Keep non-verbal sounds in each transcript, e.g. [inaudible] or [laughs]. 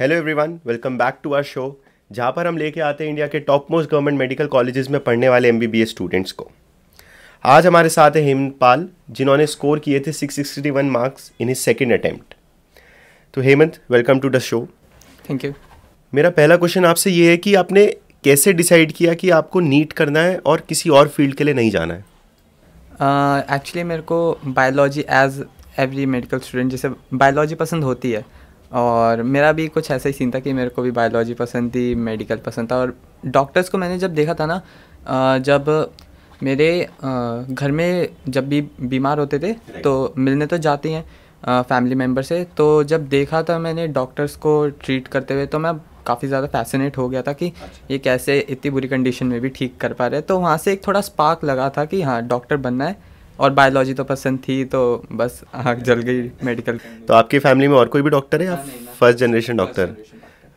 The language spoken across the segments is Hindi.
Hello everyone welcome back to our show जहाँ पर हम लेके आते हैं इंडिया के top most government medical colleges में पढ़ने वाले एम स्टूडेंट्स को आज हमारे साथ है हेमंत पाल जिन्होंने स्कोर किए थे six sixty one marks in his second attempt तो Hemant welcome to the show thank you मेरा पहला क्वेश्चन आपसे ये है कि आपने कैसे डिसाइड किया कि आपको नीट करना है और किसी और फील्ड के लिए नहीं जाना है एक्चुअली uh, मेरे को biology as every medical student जैसे बायोलॉजी पसंद होती है और मेरा भी कुछ ऐसा ही सीन था कि मेरे को भी बायोलॉजी पसंद थी मेडिकल पसंद था और डॉक्टर्स को मैंने जब देखा था ना जब मेरे घर में जब भी बीमार होते थे तो मिलने तो जाते हैं फैमिली मेम्बर से तो जब देखा था मैंने डॉक्टर्स को ट्रीट करते हुए तो मैं काफ़ी ज़्यादा फैसिनेट हो गया था कि अच्छा। ये कैसे इतनी बुरी कंडीशन में भी ठीक कर पा रहे तो वहाँ से एक थोड़ा स्पार्क लगा था कि हाँ डॉक्टर बनना है और बायोलॉजी तो पसंद थी तो बस आग जल गई मेडिकल तो आपकी फैमिली में और कोई भी डॉक्टर है या फर्स्ट जनरेशन डॉक्टर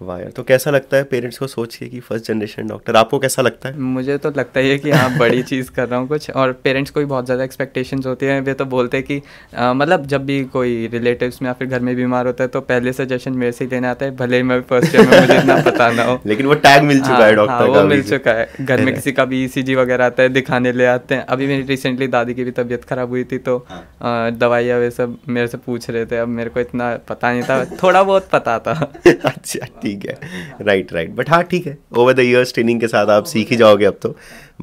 वायर तो कैसा लगता है पेरेंट्स को सोच के कि फर्स्ट जनरेशन डॉक्टर आपको कैसा लगता है मुझे तो लगता ही है कि हाँ बड़ी [laughs] चीज़ कर रहा हूँ कुछ और पेरेंट्स को भी बहुत ज़्यादा एक्सपेक्टेशंस होती हैं वे तो बोलते हैं कि आ, मतलब जब भी कोई रिलेटिव्स में या फिर घर में बीमार होता है तो पहले सजेशन मेरे से लेना आता है भले ही मैं फर्स्ट ईयर में मुझे इतना पता ना हो [laughs] लेकिन वो टैग मिल चुका है डॉक्टर हाँ, हाँ, वो मिल चुका है घर में किसी का भी ई e वगैरह आता है दिखाने ले आते हैं अभी मेरी रिसेंटली दादी की भी तबीयत ख़राब हुई थी तो हाँ। दवाइयाँ वे सब मेरे से पूछ रहे थे अब मेरे को इतना पता नहीं था थोड़ा बहुत पता था [laughs] अच्छा, अच्छा। ठीक है राइट राइट बट हाँ ठीक है ओवर द ईयर्स ट्रेनिंग के साथ आप सीख ही जाओगे अब तो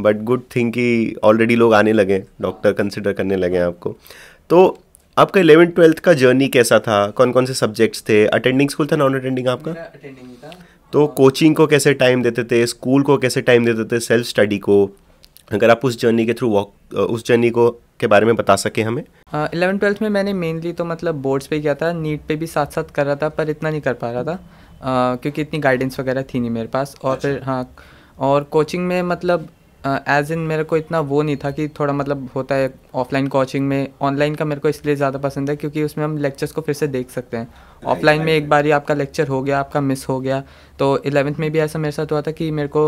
बट गुड थिंग कि ऑलरेडी लोग आने लगे डॉक्टर कंसिडर करने लगे हैं आपको तो आपका इलेवन ट्वेल्थ का जर्नी कैसा था कौन कौन से सब्जेक्ट्स थे अटेंडिंग स्कूल था नॉन अटेंडिंग आपका तो कोचिंग को कैसे टाइम देते थे स्कूल को कैसे टाइम देते थे सेल्फ स्टडी को अगर आप उस जर्नी के थ्रू वॉक उस जर्नी को के बारे में बता सके हमें इलेवन ट्वेल्थ में मैंने मेनली तो मतलब बोर्ड्स पे किया था नीट पे भी साथ साथ कर रहा था पर इतना नहीं कर पा रहा था क्योंकि इतनी गाइडेंस वगैरह थी नहीं मेरे पास और अच्छा। फिर हाँ और कोचिंग में मतलब एज इन मेरे को इतना वो नहीं था कि थोड़ा मतलब होता है ऑफलाइन कोचिंग में ऑनलाइन का मेरे को इसलिए ज़्यादा पसंद है क्योंकि उसमें हम लेक्चर्स को फिर से देख सकते हैं ऑफलाइन में एक बार ही आपका लेक्चर हो गया आपका मिस हो गया तो इलेवेंथ में भी ऐसा मेरे साथ हुआ था कि मेरे को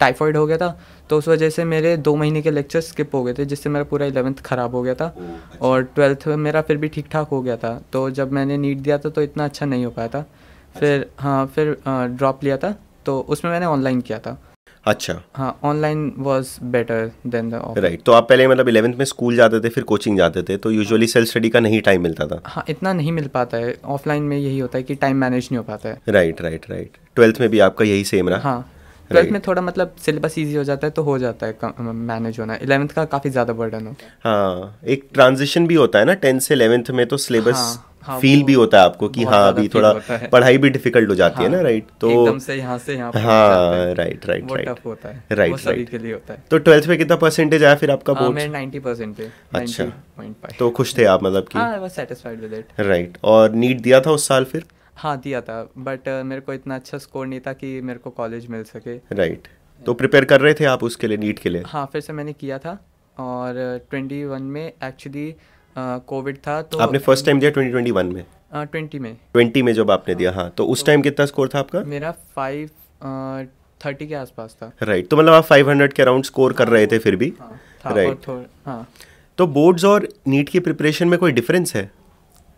टाइफॉइड हो गया था तो उस वजह से मेरे दो महीने के लेक्चर स्किप हो गए थे जिससे मेरा पूरा इलेवेंथ ख़राब हो गया था अच्छा। और ट्वेल्थ मेरा फिर भी ठीक ठाक हो गया था तो जब मैंने नीट दिया था तो इतना अच्छा नहीं हो पाया था अच्छा। फिर हाँ फिर ड्रॉप लिया था तो उसमें मैंने ऑनलाइन किया था अच्छा हाँ online was better than the right तो आप पहले मतलब इलेवंथ में स्कूल जाते थे फिर कोचिंग जाते थे तो यूजुअली सेल्फ स्टडी का नहीं टाइम मिलता था हाँ इतना नहीं मिल पाता है ऑफलाइन में यही होता है कि टाइम मैनेज नहीं हो पाता है राइट राइट राइट ट्वेल्थ में भी आपका यही सेम रहा हाँ ट्वेल्थ में थोड़ा मतलब सिलेबस ईजी हो जाता है तो हो जाता है मैनेज होना इलेवंथ का काफ़ी ज़्यादा बर्डन हो हाँ एक ट्रांजिशन भी होता है ना टेंथ से इलेवेंथ में तो सिलेबस हाँ, फील हाँ, भी होता है आपको कि हाँ अभी थोड़ा पढ़ाई भी डिफिकल्ट हो जाती हाँ, है ना राइट हाँ, तो से यहां से यहां हाँ राइट राइट राइट होता है राइट राइट के लिए होता है तो ट्वेल्थ में कितना परसेंटेज आया फिर आपका बोर्ड मेरा परसेंट अच्छा तो खुश थे आप मतलब कि राइट हाँ, और नीट दिया था उस साल फिर हाँ दिया था बट uh, मेरे को इतना अच्छा स्कोर नहीं था कि मेरे को कॉलेज मिल सके राइट right. तो प्रिपेयर कर रहे थे आप उसके लिए नीट के लिए हाँ फिर से मैंने किया था और ट्वेंटी uh, वन में एक्चुअली कोविड uh, था तो आपने फर्स्ट टाइम दिया ट्वेंटी ट्वेंटी वन में ट्वेंटी uh, में ट्वेंटी में जब आपने uh, दिया हाँ तो उस टाइम तो कितना स्कोर था आपका मेरा फाइव थर्टी uh, के आसपास था राइट right. तो मतलब आप फाइव हंड्रेड के अराउंड स्कोर कर रहे थे फिर भी हाँ, राइट हाँ तो बोर्ड्स और नीट की प्रिपरेशन में कोई डिफरेंस है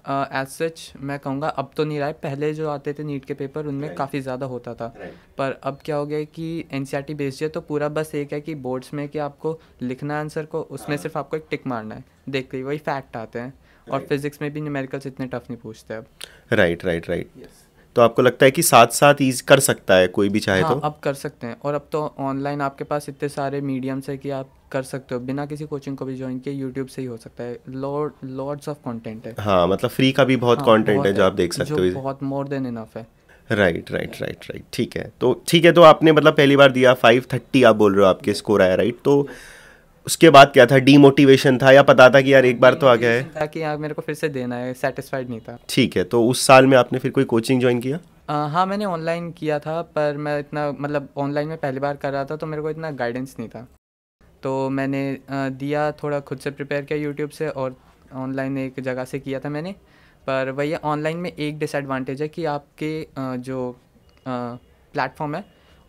एज uh, सच मैं कहूँगा अब तो नहीं रहा है पहले जो आते थे नीट के पेपर उनमें right. काफ़ी ज़्यादा होता था right. पर अब क्या हो गया कि N C R T based है तो पूरा बस एक है कि बोर्ड्स में कि आपको लिखना है आंसर को उसमें हाँ। सिर्फ आपको एक टिक मारना है देखते ही वही फैक्ट आते हैं right. और फिजिक्स में भी न्यूमेरिकल्स इतने टफ नहीं पूछते अब राइट राइट राइट तो आपको लगता है कि साथ साथ ईज कर सकता है कोई भी चाहे हाँ, तो अब कर सकते हैं और अब तो ऑनलाइन आपके पास इतने सारे मीडियम्स है कि आप कर सकते हो बिना किसी कोचिंग को भी ज्वाइन किए यूट्यूब से ही हो सकता है लॉर्ड्स ऑफ कंटेंट है हाँ मतलब फ्री का भी बहुत हाँ, कंटेंट है जो आप देख सकते हो बहुत मोर देन इनफ है राइट राइट राइट राइट ठीक है तो ठीक है तो आपने मतलब पहली बार दिया फाइव थर्टी आप बोल रहे हो आपके स्कोर आया राइट तो yes. उसके बाद क्या था डीमोटिवेशन था या पता था कि यार एक बार तो आ गया है था कि यार मेरे को फिर से देना है सेटिस्फाइड नहीं था ठीक है तो उस साल में आपने फिर कोई कोचिंग ज्वाइन किया आ, हाँ मैंने ऑनलाइन किया था पर मैं इतना मतलब ऑनलाइन में पहली बार कर रहा था तो मेरे को इतना गाइडेंस नहीं था तो मैंने दिया थोड़ा खुद से प्रिपेयर किया यूट्यूब से और ऑनलाइन एक जगह से किया था मैंने पर वही ऑनलाइन में एक डिसएडवांटेज है कि आपके जो प्लेटफॉर्म है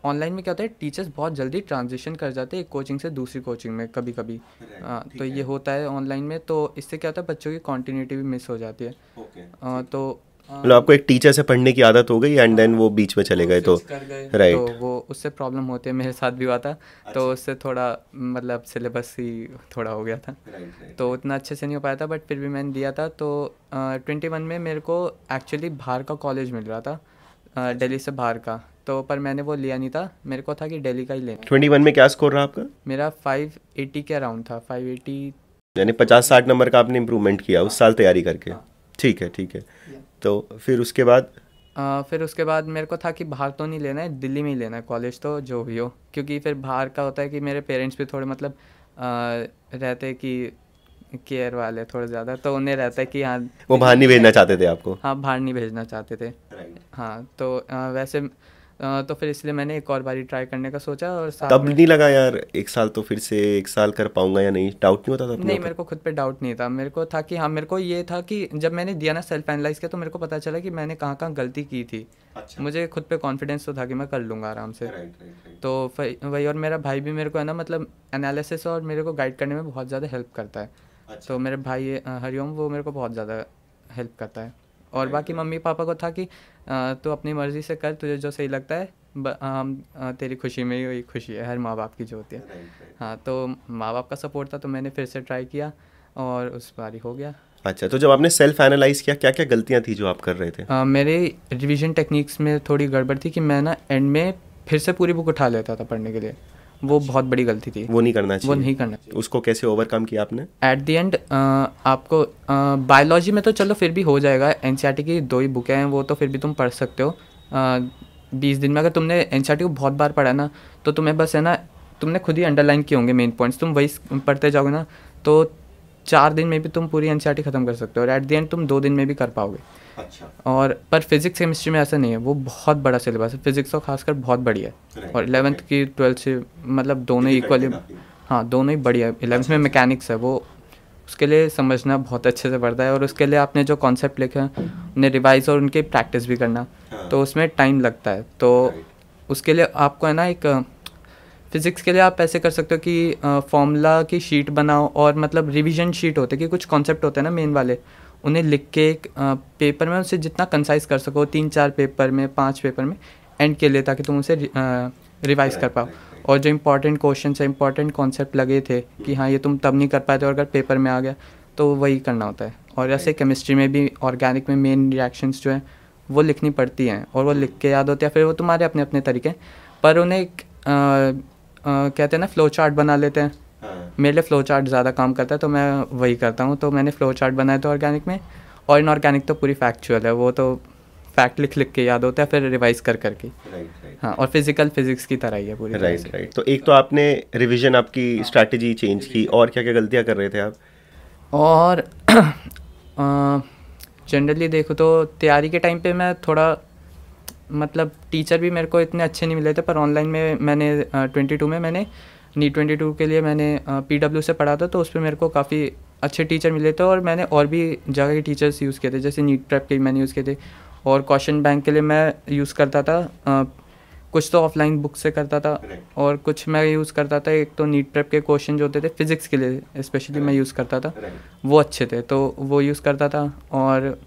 ऑनलाइन में क्या होता है टीचर्स बहुत जल्दी ट्रांजिशन कर जाते हैं एक कोचिंग से दूसरी कोचिंग में कभी हाँ, कभी तो ये होता है ऑनलाइन में तो इससे क्या होता है बच्चों की कॉन्टीन्यूटी भी मिस हो जाती है आ, हाँ, तो मतलब आपको एक टीचर से पढ़ने की आदत हो गई एंड देन वो बीच में चले हाँ, गए तो राइट तो वो उससे प्रॉब्लम होते हैं मेरे साथ भी हुआ था तो अच्छा। उससे थोड़ा मतलब सिलेबस ही थोड़ा हो गया था तो उतना अच्छे से नहीं हो पाया था बट फिर भी मैंने दिया था तो ट्वेंटी वन में मेरे को एक्चुअली बाहर का कॉलेज मिल रहा था अच्छा। दिल्ली से बाहर का तो पर मैंने वो लिया नहीं था मेरे को था कि दिल्ली का ही लेना ट्वेंटी वन में क्या स्कोर रहा आपका मेरा फाइव एटी के अराउंड था फाइव एटी यानी पचास साठ नंबर का आपने इम्प्रूवमेंट किया उस साल तैयारी करके हाँ। ठीक है ठीक है तो फिर उसके बाद आ, फिर उसके बाद मेरे को था कि बाहर तो नहीं लेना है दिल्ली में ही लेना है कॉलेज तो जो भी हो क्योंकि फिर बाहर का होता है कि मेरे पेरेंट्स भी थोड़े मतलब आ, रहते कि केयर वाले थोड़े ज़्यादा तो उन्हें रहता है कि हाँ वो बाहर नहीं भेजना चाहते थे आपको हाँ बाहर नहीं भेजना चाहते थे हाँ तो आ, वैसे तो फिर इसलिए मैंने एक और बारी ट्राई करने का सोचा और तब नहीं लगा यार एक साल तो फिर से एक साल कर पाऊंगा या नहीं डाउट नहीं होता था नहीं मेरे को खुद पे डाउट नहीं था मेरे को था कि हाँ मेरे को ये था कि जब मैंने दिया ना सेल्फ एनालाइज किया तो मेरे को पता चला कि मैंने कहाँ कहाँ गलती की थी अच्छा। मुझे खुद पे कॉन्फिडेंस तो था कि मैं कर लूँगा आराम से तो वही और मेरा भाई भी मेरे को है ना मतलब एनालिसिस और मेरे को गाइड करने में बहुत ज़्यादा हेल्प करता है अच्छा। तो मेरे भाई हरिओम वो मेरे को बहुत ज़्यादा हेल्प करता है और बाकी मम्मी पापा को था कि तो अपनी मर्जी से कर तुझे जो सही लगता है हम तेरी खुशी में ही खुशी है हर माँ बाप की जो होती है हाँ तो माँ बाप का सपोर्ट था तो मैंने फिर से ट्राई किया और उस बारी हो गया अच्छा तो जब आपने सेल्फ एनालाइज किया क्या क्या गलतियाँ थी जो आप कर रहे थे आ, मेरे रिविजन टेक्निक्स में थोड़ी गड़बड़ थी कि मैं ना एंड में फिर से पूरी बुक उठा लेता था पढ़ने के लिए वो बहुत बड़ी गलती थी वो नहीं करना चाहिए वो नहीं करना चाहिए उसको कैसे ओवरकम किया आपने एट द एंड आपको बायोलॉजी में तो चलो फिर भी हो जाएगा एन e की दो ही बुकें हैं वो तो फिर भी तुम पढ़ सकते हो बीस दिन में अगर तुमने एन e को बहुत बार पढ़ा ना तो तुम्हें बस है ना तुमने खुद ही अंडरलाइन किए होंगे मेन पॉइंट्स तुम वही पढ़ते जाओगे ना तो चार दिन में भी तुम पूरी एन e ख़त्म कर सकते हो और एट दी एंड तुम दो दिन में भी कर पाओगे अच्छा और पर फिजिक्स केमिस्ट्री में ऐसा नहीं है वो बहुत बड़ा सिलेबस है फिजिक्स का तो खासकर बहुत बढ़िया है और इलेवंथ की ट्वेल्थ से मतलब दोनों इक्वली हाँ दोनों ही बढ़िया है इलेवंथ में मैकेनिक्स अच्छा, अच्छा। है वो उसके लिए समझना बहुत अच्छे से पड़ता है और उसके लिए आपने जो कॉन्सेप्ट लिखे हैं उन्हें रिवाइज और उनकी प्रैक्टिस भी करना हाँ। तो उसमें टाइम लगता है तो उसके लिए आपको है ना एक फिजिक्स के लिए आप ऐसे कर सकते हो कि फॉर्मूला की शीट बनाओ और मतलब रिवीजन शीट होते कि कुछ कॉन्सेप्ट होते हैं ना मेन वाले उन्हें लिख के एक पेपर में उसे जितना कंसाइज कर सको तीन चार पेपर में पाँच पेपर में एंड के लिए ताकि तुम उसे रिवाइज कर पाओ और जो इम्पोर्टेंट क्वेश्चन है इम्पोर्टेंट कॉन्सेप्ट लगे थे कि हाँ ये तुम तब नहीं कर पाते और अगर पेपर में आ गया तो वही करना होता है और ऐसे केमिस्ट्री में भी ऑर्गेनिक में मेन रिएक्शंस जो हैं वो लिखनी पड़ती हैं और वो लिख के याद होते हैं फिर वो तुम्हारे अपने अपने तरीके पर उन्हें एक आ, आ, कहते हैं ना फ्लो चार्ट बना लेते हैं हाँ। मेरे लिए फ्लो चार्ट ज़्यादा काम करता है तो मैं वही करता हूँ तो मैंने फ्लो चार्ट बनाया था ऑर्गेनिक में और इनऑर्गेनिक तो पूरी फैक्चुअल है वो तो फैक्ट लिख लिख के याद होता है फिर रिवाइज कर करके राइट राइट हाँ और फिजिकल फिजिक्स की तरह ही है पूरी राइट राइट तो एक तो आपने रिविजन आपकी स्ट्रैटेजी चेंज की और क्या क्या गलतियाँ कर रहे थे आप और जनरली [clears throat] देखो तो तैयारी के टाइम पे मैं थोड़ा मतलब टीचर भी मेरे को इतने अच्छे नहीं मिले थे पर ऑनलाइन में मैंने ट्वेंटी टू में मैंने नी ट्वेंटी टू के लिए मैंने पी डब्ल्यू से पढ़ा था तो उस पर मेरे को काफ़ी अच्छे टीचर मिले थे और मैंने और भी जगह के टीचर्स यूज़ किए थे जैसे नीट ट्रैप के मैंने यूज़ किए थे और क्वेश्चन बैंक के लिए मैं यूज़ करता था आ, कुछ तो ऑफलाइन बुक से करता था और कुछ मैं यूज़ करता था एक तो नीट ट्रैप के क्वेश्चन जो होते थे फिज़िक्स के लिए स्पेशली मैं यूज़ करता था वो अच्छे थे तो वो यूज़ करता था और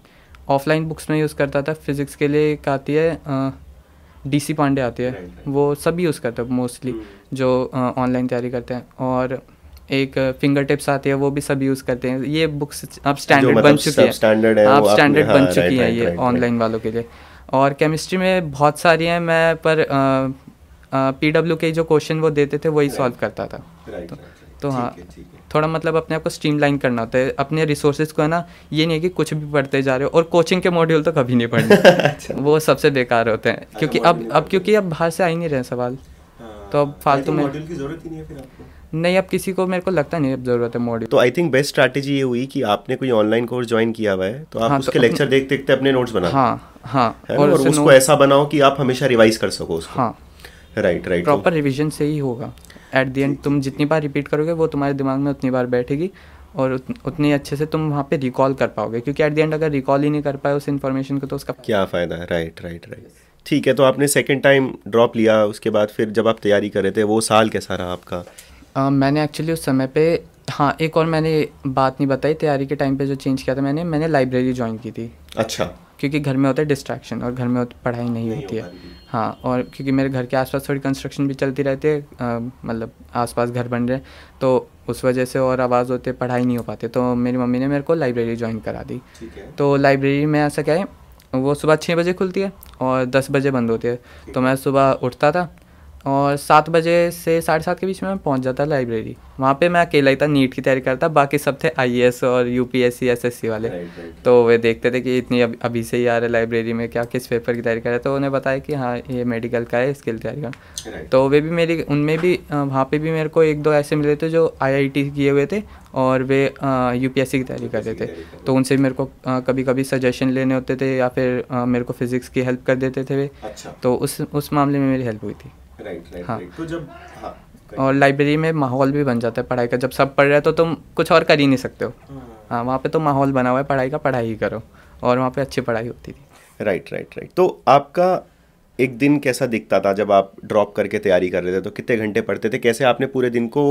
ऑफलाइन बुक्स में यूज़ करता था फिज़िक्स के लिए एक आती है डीसी पांडे आते हैं वो सब यूज़ करते हैं मोस्टली hmm. जो ऑनलाइन तैयारी करते हैं और एक फिंगर टिप्स आती है वो भी सब यूज़ करते हैं ये बुक्स अब स्टैंडर्ड मतलब बन चुकी है है अब स्टैंडर्ड बन हाँ, चुकी है ये ऑनलाइन वालों के लिए और केमिस्ट्री में बहुत सारी हैं मैं पर पी डब्ल्यू के जो क्वेश्चन वो देते थे वही सॉल्व करता था तो, तो हाँ थोड़ा मतलब अपने आप को स्ट्रीमलाइन करना होता है अपने रिसोर्सेज को है ना ये नहीं है कि कुछ भी पढ़ते जा रहे हो और कोचिंग के मॉड्यूल तो कभी नहीं पढ़ने [laughs] अच्छा। वो सबसे बेकार होते हैं अच्छा, क्योंकि अब अब तो क्योंकि अब बाहर से आ ही नहीं रहे सवाल हाँ, तो अब तो फालतू में नहीं अब किसी को मेरे को लगता नहीं अब जरूरत है मॉड्यूल तो आई थिंक बेस्ट स्ट्रैटेजी ये हुई कि आपने कोई ऑनलाइन कोर्स ज्वाइन किया हुआ है तो आप हाँ, उसके तो, लेक्चर देख देखते अपने नोट्स बनाओ हाँ हाँ और, और उसको ऐसा बनाओ कि आप हमेशा रिवाइज कर सको उसको हाँ राइट राइट प्रॉपर रिविजन से ही होगा एट दी एंड तुम जितनी बार रिपीट करोगे वो तुम्हारे दिमाग में उतनी बार बैठेगी और उतनी अच्छे से तुम वहाँ पे रिकॉल कर पाओगे क्योंकि एट दी एंड अगर रिकॉल ही नहीं कर पाए उस इन्फॉर्मेशन को तो उसका क्या फ़ायदा है राइट राइट राइट ठीक है तो आपने सेकेंड टाइम ड्रॉप लिया उसके बाद फिर जब आप तैयारी कर रहे थे वो साल कैसा रहा आपका आ, मैंने एक्चुअली उस समय पे हाँ एक और मैंने बात नहीं बताई तैयारी के टाइम पे जो चेंज किया था मैंने मैंने लाइब्रेरी ज्वाइन की थी अच्छा क्योंकि घर में होता है डिस्ट्रैक्शन और घर में पढ़ाई नहीं, नहीं होती है हाँ और क्योंकि मेरे घर के आसपास थोड़ी कंस्ट्रक्शन भी चलती रहती है मतलब आसपास घर बन रहे तो उस वजह से और आवाज़ होते पढ़ाई नहीं हो पाती तो मेरी मम्मी ने मेरे को लाइब्रेरी ज्वाइन करा दी तो लाइब्रेरी में ऐसा क्या है वो सुबह छः बजे खुलती है और दस बजे बंद होती है तो मैं सुबह उठता था और सात बजे से साढ़े सात के बीच में मैं पहुंच जाता लाइब्रेरी वहाँ पे मैं अकेला ही था नीट की तैयारी करता बाकी सब थे आई और यूपीएससी एस वाले right, right. तो वे देखते थे कि इतनी अभ, अभी से ही आ रहे लाइब्रेरी में क्या किस पेपर की तैयारी कर रहे तो उन्हें बताया कि हाँ ये मेडिकल का है इसके लिए तैयारी करना तो वे भी मेरी उनमें भी वहाँ पर भी मेरे को एक दो ऐसे मिले थे जो आई किए हुए थे और वे यू की तैयारी कर रहे थे तो उनसे मेरे को कभी कभी सजेशन लेने होते थे या फिर मेरे को फिज़िक्स की हेल्प कर देते थे वे अच्छा। तो उस उस मामले में मेरी हेल्प हुई थी हाँ। तो जब हाँ, और लाइब्रेरी में माहौल भी बन जाता है पढ़ाई का जब सब पढ़ रहे हो तो तुम कुछ और कर ही नहीं सकते हो हाँ।, हाँ वहाँ पे तो माहौल बना हुआ है पढ़ाई का पढ़ाई ही करो और वहाँ पे अच्छी पढ़ाई होती थी राइट राइट राइट तो आपका एक दिन कैसा दिखता था जब आप ड्रॉप करके तैयारी कर रहे थे तो कितने घंटे पढ़ते थे कैसे आपने पूरे दिन को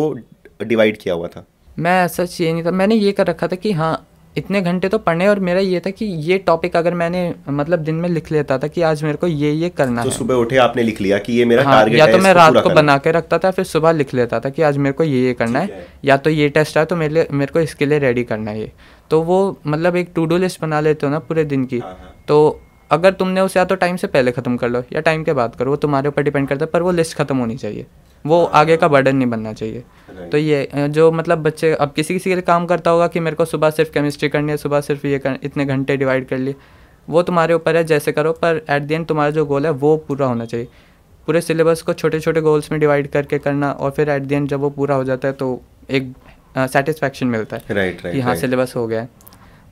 डिवाइड किया हुआ था मैं ऐसा चाहिए नहीं था मैंने ये कर रखा था कि हाँ इतने घंटे तो पढ़ने और मेरा ये था कि ये टॉपिक अगर मैंने मतलब दिन में लिख लेता था कि आज मेरे को ये ये करना तो है सुबह उठे आपने लिख लिया कि ये मेरा हाँ, टारगेट या तो मैं रात को बना के रखता था फिर सुबह लिख लेता था कि आज मेरे को ये ये करना है, है या तो ये टेस्ट आया तो मेरे लिए मेरे को इसके लिए रेडी करना है ये तो वो मतलब एक टू डू लिस्ट बना लेते हो ना पूरे दिन की हाँ, हाँ। तो अगर तुमने उसे या तो टाइम से पहले ख़त्म कर लो या टाइम के बाद करो वो तुम्हारे ऊपर डिपेंड करता है पर वो लिस्ट ख़त्म होनी चाहिए वो आगे का बर्डन नहीं बनना चाहिए तो ये जो मतलब बच्चे अब किसी किसी के लिए काम करता होगा कि मेरे को सुबह सिर्फ केमिस्ट्री करनी है सुबह सिर्फ ये कर इतने घंटे डिवाइड कर लिए वो तुम्हारे ऊपर है जैसे करो पर एट द एंड तुम्हारा जो गोल है वो पूरा होना चाहिए पूरे सिलेबस को छोटे छोटे गोल्स में डिवाइड करके करना और फिर एट द एंड जब वो पूरा हो जाता है तो एक सेटिस्फेक्शन मिलता है राइट राइट कि हाँ सिलेबस हो गया है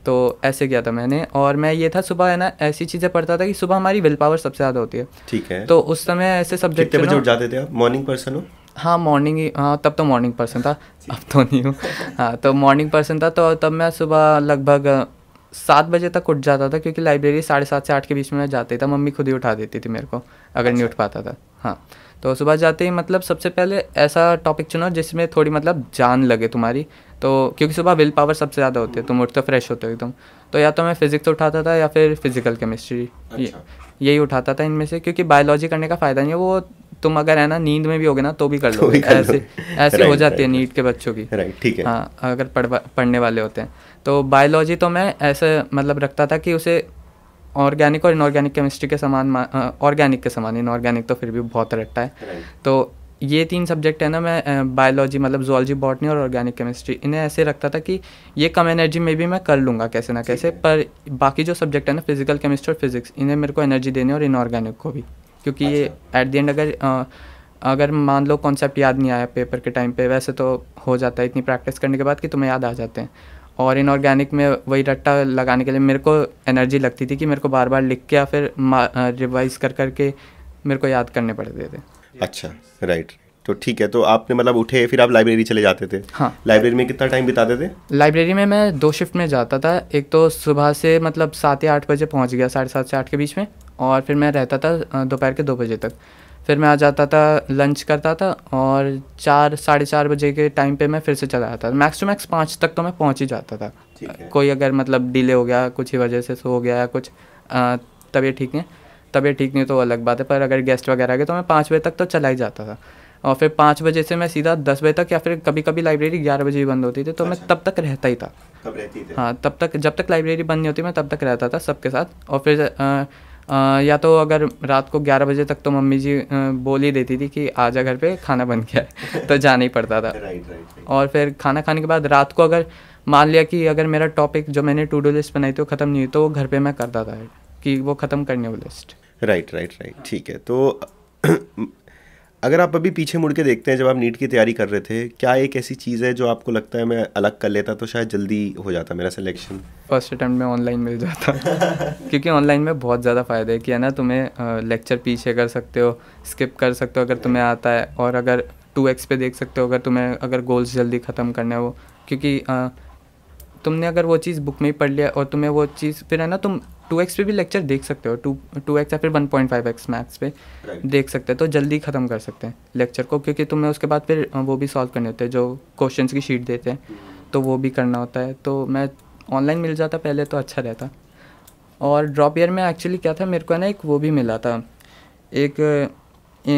तो ऐसे किया था मैंने और मैं ये था सुबह है ना ऐसी चीज़ें पढ़ता था कि सुबह हमारी विल पावर सबसे ज़्यादा होती है ठीक है तो उस समय ऐसे सब्जेक्ट बजे उठ जाते थे आप मॉर्निंग पर्सन हो हाँ मॉर्निंग ही हाँ तब तो मॉर्निंग पर्सन था [laughs] अब तो नहीं हूँ हाँ तो मॉर्निंग पर्सन था तो तब मैं सुबह लगभग सात बजे तक उठ जाता था क्योंकि लाइब्रेरी साढ़े सात से आठ के बीच में मैं जाता था मम्मी खुद ही उठा देती थी मेरे को अगर नहीं अच्छा। उठ पाता था हाँ तो सुबह जाते ही मतलब सबसे पहले ऐसा टॉपिक चुनो जिसमें थोड़ी मतलब जान लगे तुम्हारी तो क्योंकि सुबह विल पावर सबसे ज़्यादा होती है तुम उठते तो फ्रेश होते हो एकदम तो या तो मैं फिज़िक्स उठाता था या फिर फिज़िकल केमिस्ट्री अच्छा। यही उठाता था इनमें से क्योंकि बायोलॉजी करने का फ़ायदा नहीं है वो तुम अगर है ना नींद में भी होगे ना तो भी कर [laughs] तो लो ऐसे ऐसे हो जाती है नीट के बच्चों की ठीक है हाँ अगर पढ़ने वाले होते हैं तो बायोलॉजी तो मैं ऐसे मतलब रखता था कि उसे ऑर्गेनिक और इनऑर्गेनिक केमिस्ट्री के समान ऑर्गेनिक के समान इनऑर्गेनिक तो फिर भी बहुत रट्टा है तो ये तीन सब्जेक्ट है ना मैं बायोलॉजी मतलब जोलॉजी बॉटनी और ऑर्गेनिक केमिस्ट्री इन्हें ऐसे रखता था कि ये कम एनर्जी में भी मैं कर लूँगा कैसे ना कैसे पर बाकी जो सब्जेक्ट है ना फिजिकल केमिस्ट्री और फिजिक्स इन्हें मेरे को एनर्जी देनी और इनऑर्गेनिक को भी क्योंकि ये एट द एंड अगर अगर मान लो कॉन्सेप्ट याद नहीं आया पेपर के टाइम पे वैसे तो हो जाता है इतनी प्रैक्टिस करने के बाद कि तुम्हें याद आ जाते हैं और इनऑर्गेनिक में वही रट्टा लगाने के लिए मेरे को एनर्जी लगती थी कि मेरे को बार बार लिख के या फिर रिवाइज कर करके मेरे को याद करने पड़ते थे अच्छा राइट तो ठीक है तो आपने मतलब उठे फिर आप लाइब्रेरी चले जाते थे हाँ लाइब्रेरी में कितना टाइम बिताते थे लाइब्रेरी में मैं दो शिफ्ट में जाता था एक तो सुबह से मतलब सात या आठ बजे पहुँच गया साढ़े सात से आठ के बीच में और फिर मैं रहता था दोपहर के दो बजे तक फिर मैं आ जाता था लंच करता था और चार साढ़े चार बजे के टाइम पे मैं फिर से चला जाता था मैक्स टू मैक्स पाँच तक तो मैं पहुंच ही जाता था कोई अगर मतलब डिले हो गया कुछ ही वजह से सो हो गया या कुछ तबीयत ठीक है तबीयत ठीक नहीं तो अलग बात है पर अगर गेस्ट वगैरह गए तो मैं पाँच बजे तक तो चला ही जाता था और फिर पाँच बजे से मैं सीधा दस बजे तक या फिर कभी कभी लाइब्रेरी ग्यारह बजे ही बंद होती थी तो मैं अच्छा। तब तक रहता ही था रहती हाँ तब तक जब तक लाइब्रेरी बंद नहीं होती मैं तब तक रहता था सबके साथ और फिर आ, या तो अगर रात को ग्यारह बजे तक तो मम्मी जी बोल ही देती थी कि आ जा घर पे खाना बन गया है तो जाना ही पड़ता था राइट, [laughs] राइट, और फिर खाना खाने के बाद रात को अगर मान लिया कि अगर मेरा टॉपिक जो मैंने टू डू लिस्ट बनाई थी वो ख़त्म नहीं हुई तो वो घर पर मैं करता था कि वो ख़त्म करने वो लिस्ट राइट राइट राइट ठीक है तो [clears throat] अगर आप अभी पीछे मुड़ के देखते हैं जब आप नीट की तैयारी कर रहे थे क्या एक ऐसी चीज़ है जो आपको लगता है मैं अलग कर लेता तो शायद जल्दी हो जाता मेरा सिलेक्शन फर्स्ट अटैम्प्ट में ऑनलाइन मिल जाता [laughs] क्योंकि ऑनलाइन में बहुत ज़्यादा फ़ायदा है कि है ना तुम्हें लेक्चर पीछे कर सकते हो स्किप कर सकते हो अगर तुम्हें आता है और अगर टू एक्स पे देख सकते हो अगर तुम्हें अगर गोल्स जल्दी ख़त्म करना हो क्योंकि तुमने अगर वो चीज़ बुक में ही पढ़ लिया और तुम्हें वो चीज़ फिर है ना तुम टू एक्स पे भी लेक्चर देख सकते हो टू टू एक्स या फिर one point five x maths पे right. देख सकते हैं तो जल्दी ख़त्म कर सकते हैं लेक्चर को क्योंकि तुम्हें उसके बाद फिर वो भी सॉल्व करने होते हैं जो क्वेश्चन की शीट देते हैं तो वो भी करना होता है तो मैं ऑनलाइन मिल जाता पहले तो अच्छा रहता और ड्रॉप ईयर में एक्चुअली क्या था मेरे को ना एक वो भी मिला था एक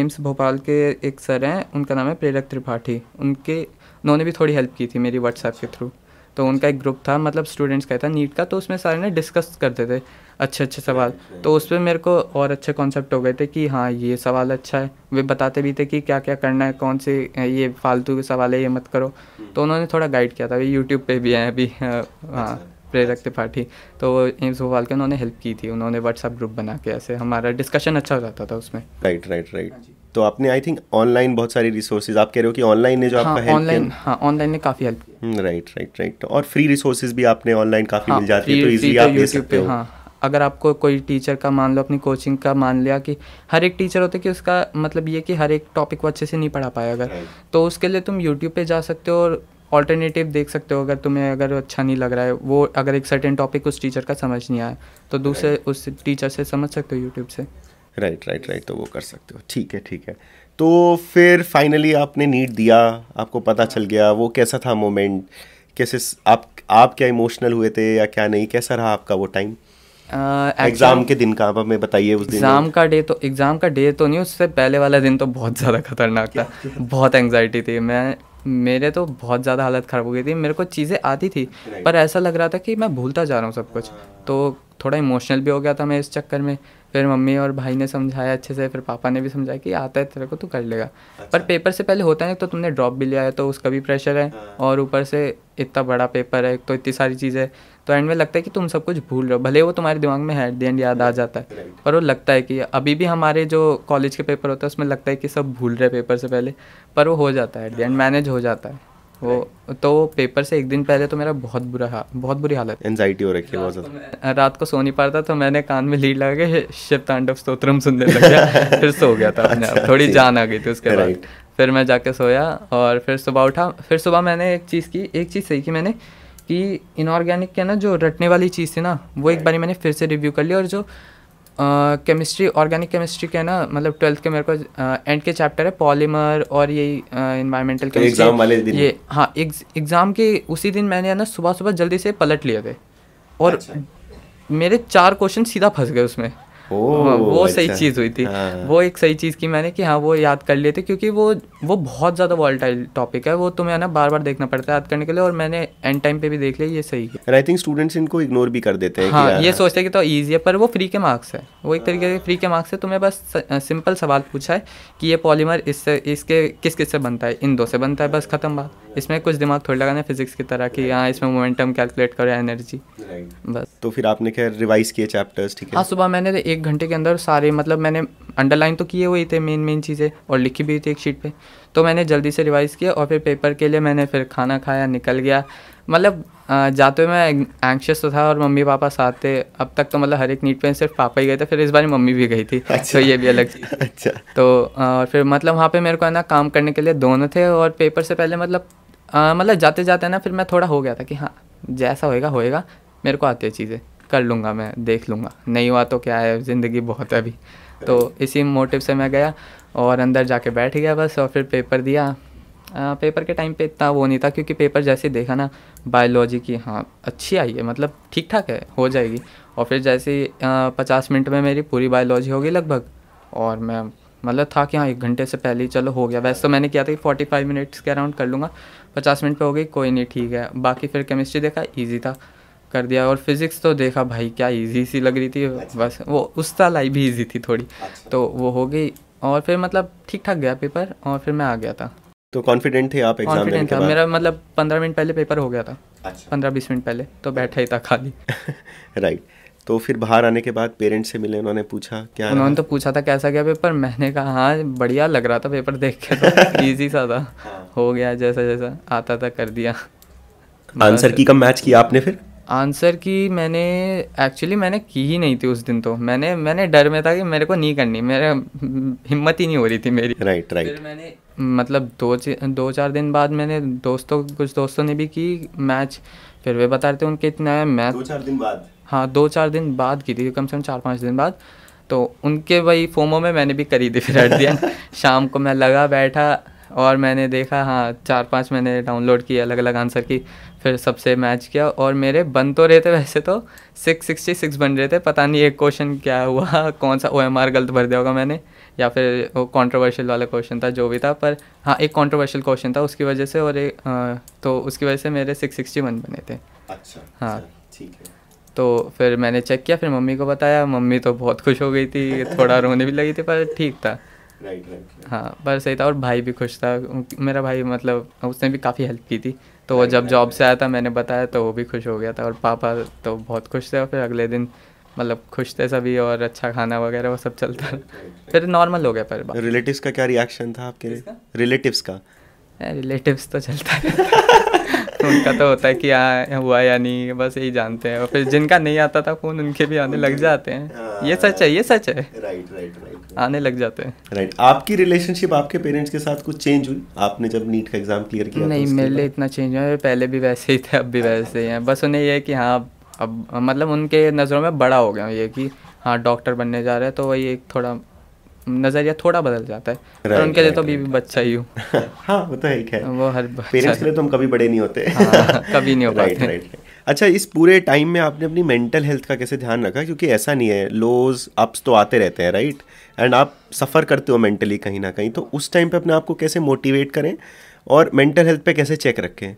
एम्स भोपाल के एक सर हैं उनका नाम है प्रेरक त्रिपाठी उनके उन्होंने भी थोड़ी हेल्प की थी मेरी व्हाट्सएप के थ्रू तो उनका एक ग्रुप था मतलब स्टूडेंट्स का था नीट का तो उसमें सारे ने डिस्कस करते थे अच्छे अच्छे सवाल तो उस पर मेरे को और अच्छे कॉन्सेप्ट हो गए थे कि हाँ ये सवाल अच्छा है वे बताते भी थे कि क्या क्या करना है कौन से ये फालतू के सवाल है ये मत करो hmm. तो उन्होंने थोड़ा गाइड किया था यूट्यूब पे भी हैं अभी अच्छा, हाँ अच्छा। प्रेरक त्रिपाठी तो एम्स भोपाल के उन्होंने हेल्प की थी उन्होंने व्हाट्सअप ग्रुप बना के ऐसे हमारा डिस्कशन अच्छा हो जाता था उसमें राइट राइट राइट तो आपने आई थिंक ऑनलाइन बहुत सारी रिसोर्सेज आप कह रहे हो कि ऑनलाइन ने जो हाँ, आपका ऑनलाइन हाँ ऑनलाइन ने काफ़ी हेल्प राइट राइट राइट और फ्री रिसोर्सेज भी आपने ऑनलाइन काफ़ी हाँ, मिल जाती है तो इजीली तो आप ले सकते हो हाँ। अगर आपको कोई टीचर का मान लो अपनी कोचिंग का मान लिया कि हर एक टीचर होता है कि उसका मतलब ये कि हर एक टॉपिक को अच्छे से नहीं पढ़ा पाया अगर तो उसके लिए तुम यूट्यूब पे जा सकते हो और ऑल्टरनेटिव देख सकते हो अगर तुम्हें अगर अच्छा नहीं लग रहा है वो अगर एक सर्टेन टॉपिक उस टीचर का समझ नहीं आया तो दूसरे उस टीचर से समझ सकते हो यूट्यूब से राइट राइट राइट तो वो कर सकते हो ठीक है ठीक है तो फिर फाइनली आपने नीट दिया आपको पता चल गया वो कैसा था मोमेंट कैसे आप आप क्या इमोशनल हुए थे या क्या नहीं कैसा रहा आपका वो टाइम एग्जाम uh, के दिन का आप हमें बताइए उस दिन एग्जाम का डे तो एग्जाम का डे तो नहीं उससे पहले वाला दिन तो बहुत ज़्यादा खतरनाक था बहुत एंगजाइटी थी मैं मेरे तो बहुत ज़्यादा हालत ख़राब हो गई थी मेरे को चीज़ें आती थी पर ऐसा लग रहा था कि मैं भूलता जा रहा हूँ सब कुछ हाँ। तो थोड़ा इमोशनल भी हो गया था मैं इस चक्कर में फिर मम्मी और भाई ने समझाया अच्छे से फिर पापा ने भी समझाया कि आता है तेरे को तो कर लेगा अच्छा। पर पेपर से पहले होता है तो तुमने ड्रॉप भी लिया है तो उसका भी प्रेशर है हाँ। और ऊपर से इतना बड़ा पेपर है तो इतनी सारी चीज़ें तो एंड में लगता है कि तुम सब कुछ भूल रहे हो भले वो तुम्हारे दिमाग में है एट दी एंड याद आ जाता है पर वो लगता है कि अभी भी हमारे जो कॉलेज के पेपर होते हैं उसमें लगता है कि सब भूल रहे पेपर से पहले पर वो हो जाता है एट दी एंड मैनेज हो जाता है वो तो पेपर से एक दिन पहले तो मेरा बहुत बुरा बहुत बुरी हालत एनजाइटी हो रखी है बहुत रात को सो नहीं पा था तो मैंने कान में लीड लगा के शिव तांडव स्त्रोत्रम सुनने लग गया [laughs] फिर सो गया था अपने आप अच्छा, अच्छा। थोड़ी जान आ गई थी उसके बाद फिर मैं जाके सोया और फिर सुबह उठा फिर सुबह मैंने एक चीज़ की एक चीज़ सही की मैंने कि इनऑर्गेनिक के ना जो रटने वाली चीज़ थी ना वो एक बार मैंने फिर से रिव्यू कर लिया और जो केमिस्ट्री ऑर्गेनिक केमिस्ट्री के ना मतलब ट्वेल्थ के मेरे को एंड uh, के चैप्टर है पॉलीमर और ये इन्वायरमेंटल uh, एग्जाम वाले दिन ये हाँ एग्ज़ाम के उसी दिन मैंने ना सुबह सुबह जल्दी से पलट लिए थे और अच्छा। मेरे चार क्वेश्चन सीधा फंस गए उसमें वो अच्छा। सही चीज़ हुई थी हाँ। वो एक सही चीज़ की मैंने कि हाँ वो याद कर लिए थे क्योंकि वो वो बहुत ज़्यादा वॉलटाइल टॉपिक है वो तुम्हें ना बार बार देखना पड़ता है याद करने के लिए और मैंने एंड टाइम पे भी देख लिया ये सही है आई थिंक स्टूडेंट्स इनको इग्नोर भी कर देते हैं हाँ ये हाँ। सोचते हैं कि तो ईजी है पर वो फ्री के मार्क्स है वो एक तरीके से फ्री के मार्क्स है तुम्हें बस सिंपल सवाल पूछा है कि ये पॉलीमर इससे इसके किस किस से बनता है इन दो से बनता है बस खत्म बात इसमें कुछ दिमाग थोड़ी लगाना फिजिक्स की तरह कि हाँ इसमें मोमेंटम कैलकुलेट करो एनर्जी बस तो फिर आपने खैर रिवाइज किए चैप्टर्स ठीक है हाँ सुबह मैंने तो एक घंटे के अंदर सारे मतलब मैंने अंडरलाइन तो किए हुए थे मेन मेन चीज़ें और लिखी भी थी एक शीट पर तो मैंने जल्दी से रिवाइज़ किया और फिर पेपर के लिए मैंने फिर खाना खाया निकल गया मतलब जाते हुए मैं एंक्शियस तो था और मम्मी पापा साथ थे अब तक तो मतलब हर एक नीट पे सिर्फ पापा ही गए थे फिर इस बार मम्मी भी गई थी [laughs] अच्छा। तो ये भी अलग [laughs] अच्छा तो और फिर मतलब वहाँ पे मेरे को है ना काम करने के लिए दोनों थे और पेपर से पहले मतलब मतलब जाते जाते ना फिर मैं थोड़ा हो गया था कि हाँ जैसा होएगा होएगा मेरे को आती है चीज़ें कर लूँगा मैं देख लूँगा नहीं हुआ तो क्या है ज़िंदगी बहुत है अभी तो इसी मोटिव से मैं गया और अंदर जाके बैठ गया बस और फिर पेपर दिया आ, पेपर के टाइम पे इतना वो नहीं था क्योंकि पेपर जैसे देखा ना बायोलॉजी की हाँ अच्छी आई है मतलब ठीक ठाक है हो जाएगी और फिर जैसे ही पचास मिनट में मेरी पूरी बायोलॉजी होगी लगभग और मैं मतलब था कि हाँ एक घंटे से पहले ही चलो हो गया वैसे तो मैंने किया था कि फोर्टी फाइव मिनट्स के अराउंड कर लूँगा पचास मिनट पे हो गई कोई नहीं ठीक है बाकी फिर केमिस्ट्री देखा ईजी था कर दिया और फिज़िक्स तो देखा भाई क्या ईजी सी लग रही थी अच्छा। बस वो उस लाई भी ईजी थी थोड़ी अच्छा। तो वो हो गई और फिर मतलब ठीक ठाक गया पेपर और फिर मैं आ गया था तो कॉन्फिडेंट थे आप एग्जाम देने के बाद मेरा मतलब पंद्रह मिनट पहले पेपर हो गया था अच्छा। पंद्रह बीस मिनट पहले तो बैठा ही था खाली राइट [laughs] तो फिर बाहर आने के बाद पेरेंट्स से मिले उन्होंने पूछा क्या उन्होंने तो पूछा था कैसा गया पेपर मैंने कहा हाँ बढ़िया लग रहा था पेपर देख के तो ईजी [laughs] सा था हाँ। हो गया जैसा जैसा आता था कर दिया आंसर [laughs] की कब मैच किया आपने फिर आंसर की मैंने एक्चुअली मैंने की ही नहीं थी उस दिन तो मैंने मैंने डर में था कि मेरे को नहीं करनी मेरे हिम्मत ही नहीं हो रही थी मेरी राइट right, राइट right. फिर मैंने मतलब दो दो चार दिन बाद मैंने दोस्तों कुछ दोस्तों ने भी की मैच फिर वे बता रहे थे उनके इतना मैच दो चार दिन बाद हाँ दो चार दिन बाद की थी कम से कम चार पाँच दिन बाद तो उनके वही फोमो में मैंने भी करी थी फिर हट दिया [laughs] शाम को मैं लगा बैठा और मैंने देखा हाँ चार पांच मैंने डाउनलोड किया अलग अलग आंसर की फिर सबसे मैच किया और मेरे बन तो रहे थे वैसे तो सिक्स सिक्सटी सिक्स बन रहे थे पता नहीं एक क्वेश्चन क्या हुआ [laughs] कौन सा ओ एम आर गलत भर दिया होगा मैंने या फिर वो कॉन्ट्रोवर्शियल वाला क्वेश्चन था जो भी था पर हाँ एक कॉन्ट्रोवर्शियल क्वेश्चन था उसकी वजह से और एक आ, हाँ, तो उसकी वजह से मेरे सिक्स सिक्सटी वन बने थे अच्छा हाँ अच्छा, ठीक है तो फिर मैंने चेक किया फिर मम्मी को बताया मम्मी तो बहुत खुश हो गई थी थोड़ा रोने भी लगी थी पर ठीक था हाँ पर सही था और भाई भी खुश था मेरा भाई मतलब उसने भी काफ़ी हेल्प की थी तो वो जब जॉब से आया था मैंने बताया तो वो भी खुश हो गया था और पापा तो बहुत खुश थे और फिर अगले दिन मतलब खुश थे सभी और अच्छा खाना वगैरह वो सब चलता था फिर नॉर्मल हो गया पर रिलेटिव्स का क्या रिएक्शन था आपके रिलेटिव्स का रिलेटिव्स तो चलता है [laughs] उनका तो होता है कि आ, हाँ, हुआ या नहीं बस यही जानते हैं और फिर जिनका नहीं आता था फोन उनके भी आने लग जाते हैं ये सच है ये सच है राइट राइट राइट आने लग जाते हैं राइट right. आपकी रिलेशनशिप आपके पेरेंट्स के साथ कुछ चेंज हुई आपने जब नीट का एग्जाम क्लियर किया तो नहीं तो मेरे लिए इतना चेंज हुआ पहले भी वैसे ही थे अब भी आ, वैसे ही हैं बस उन्हें यह है कि हाँ अब मतलब उनके नज़रों में बड़ा हो गया ये कि हाँ डॉक्टर बनने जा रहे हैं तो वही एक थोड़ा नजरिया थोड़ा बदल जाता है पर उनके लिए तो अभी भी बच्चा ही हूँ [laughs] हाँ वो तो एक है वो हर पेरेंट्स के लिए तो हम कभी बड़े नहीं होते हाँ, कभी नहीं हो [laughs] पाते right, अच्छा इस पूरे टाइम में आपने अपनी मेंटल हेल्थ का कैसे ध्यान रखा क्योंकि ऐसा नहीं है लोज अप्स तो आते रहते हैं राइट right? एंड आप सफ़र करते हो मेंटली कहीं ना कहीं तो उस टाइम पे अपने आप को कैसे मोटिवेट करें और मेंटल हेल्थ पे कैसे चेक रखें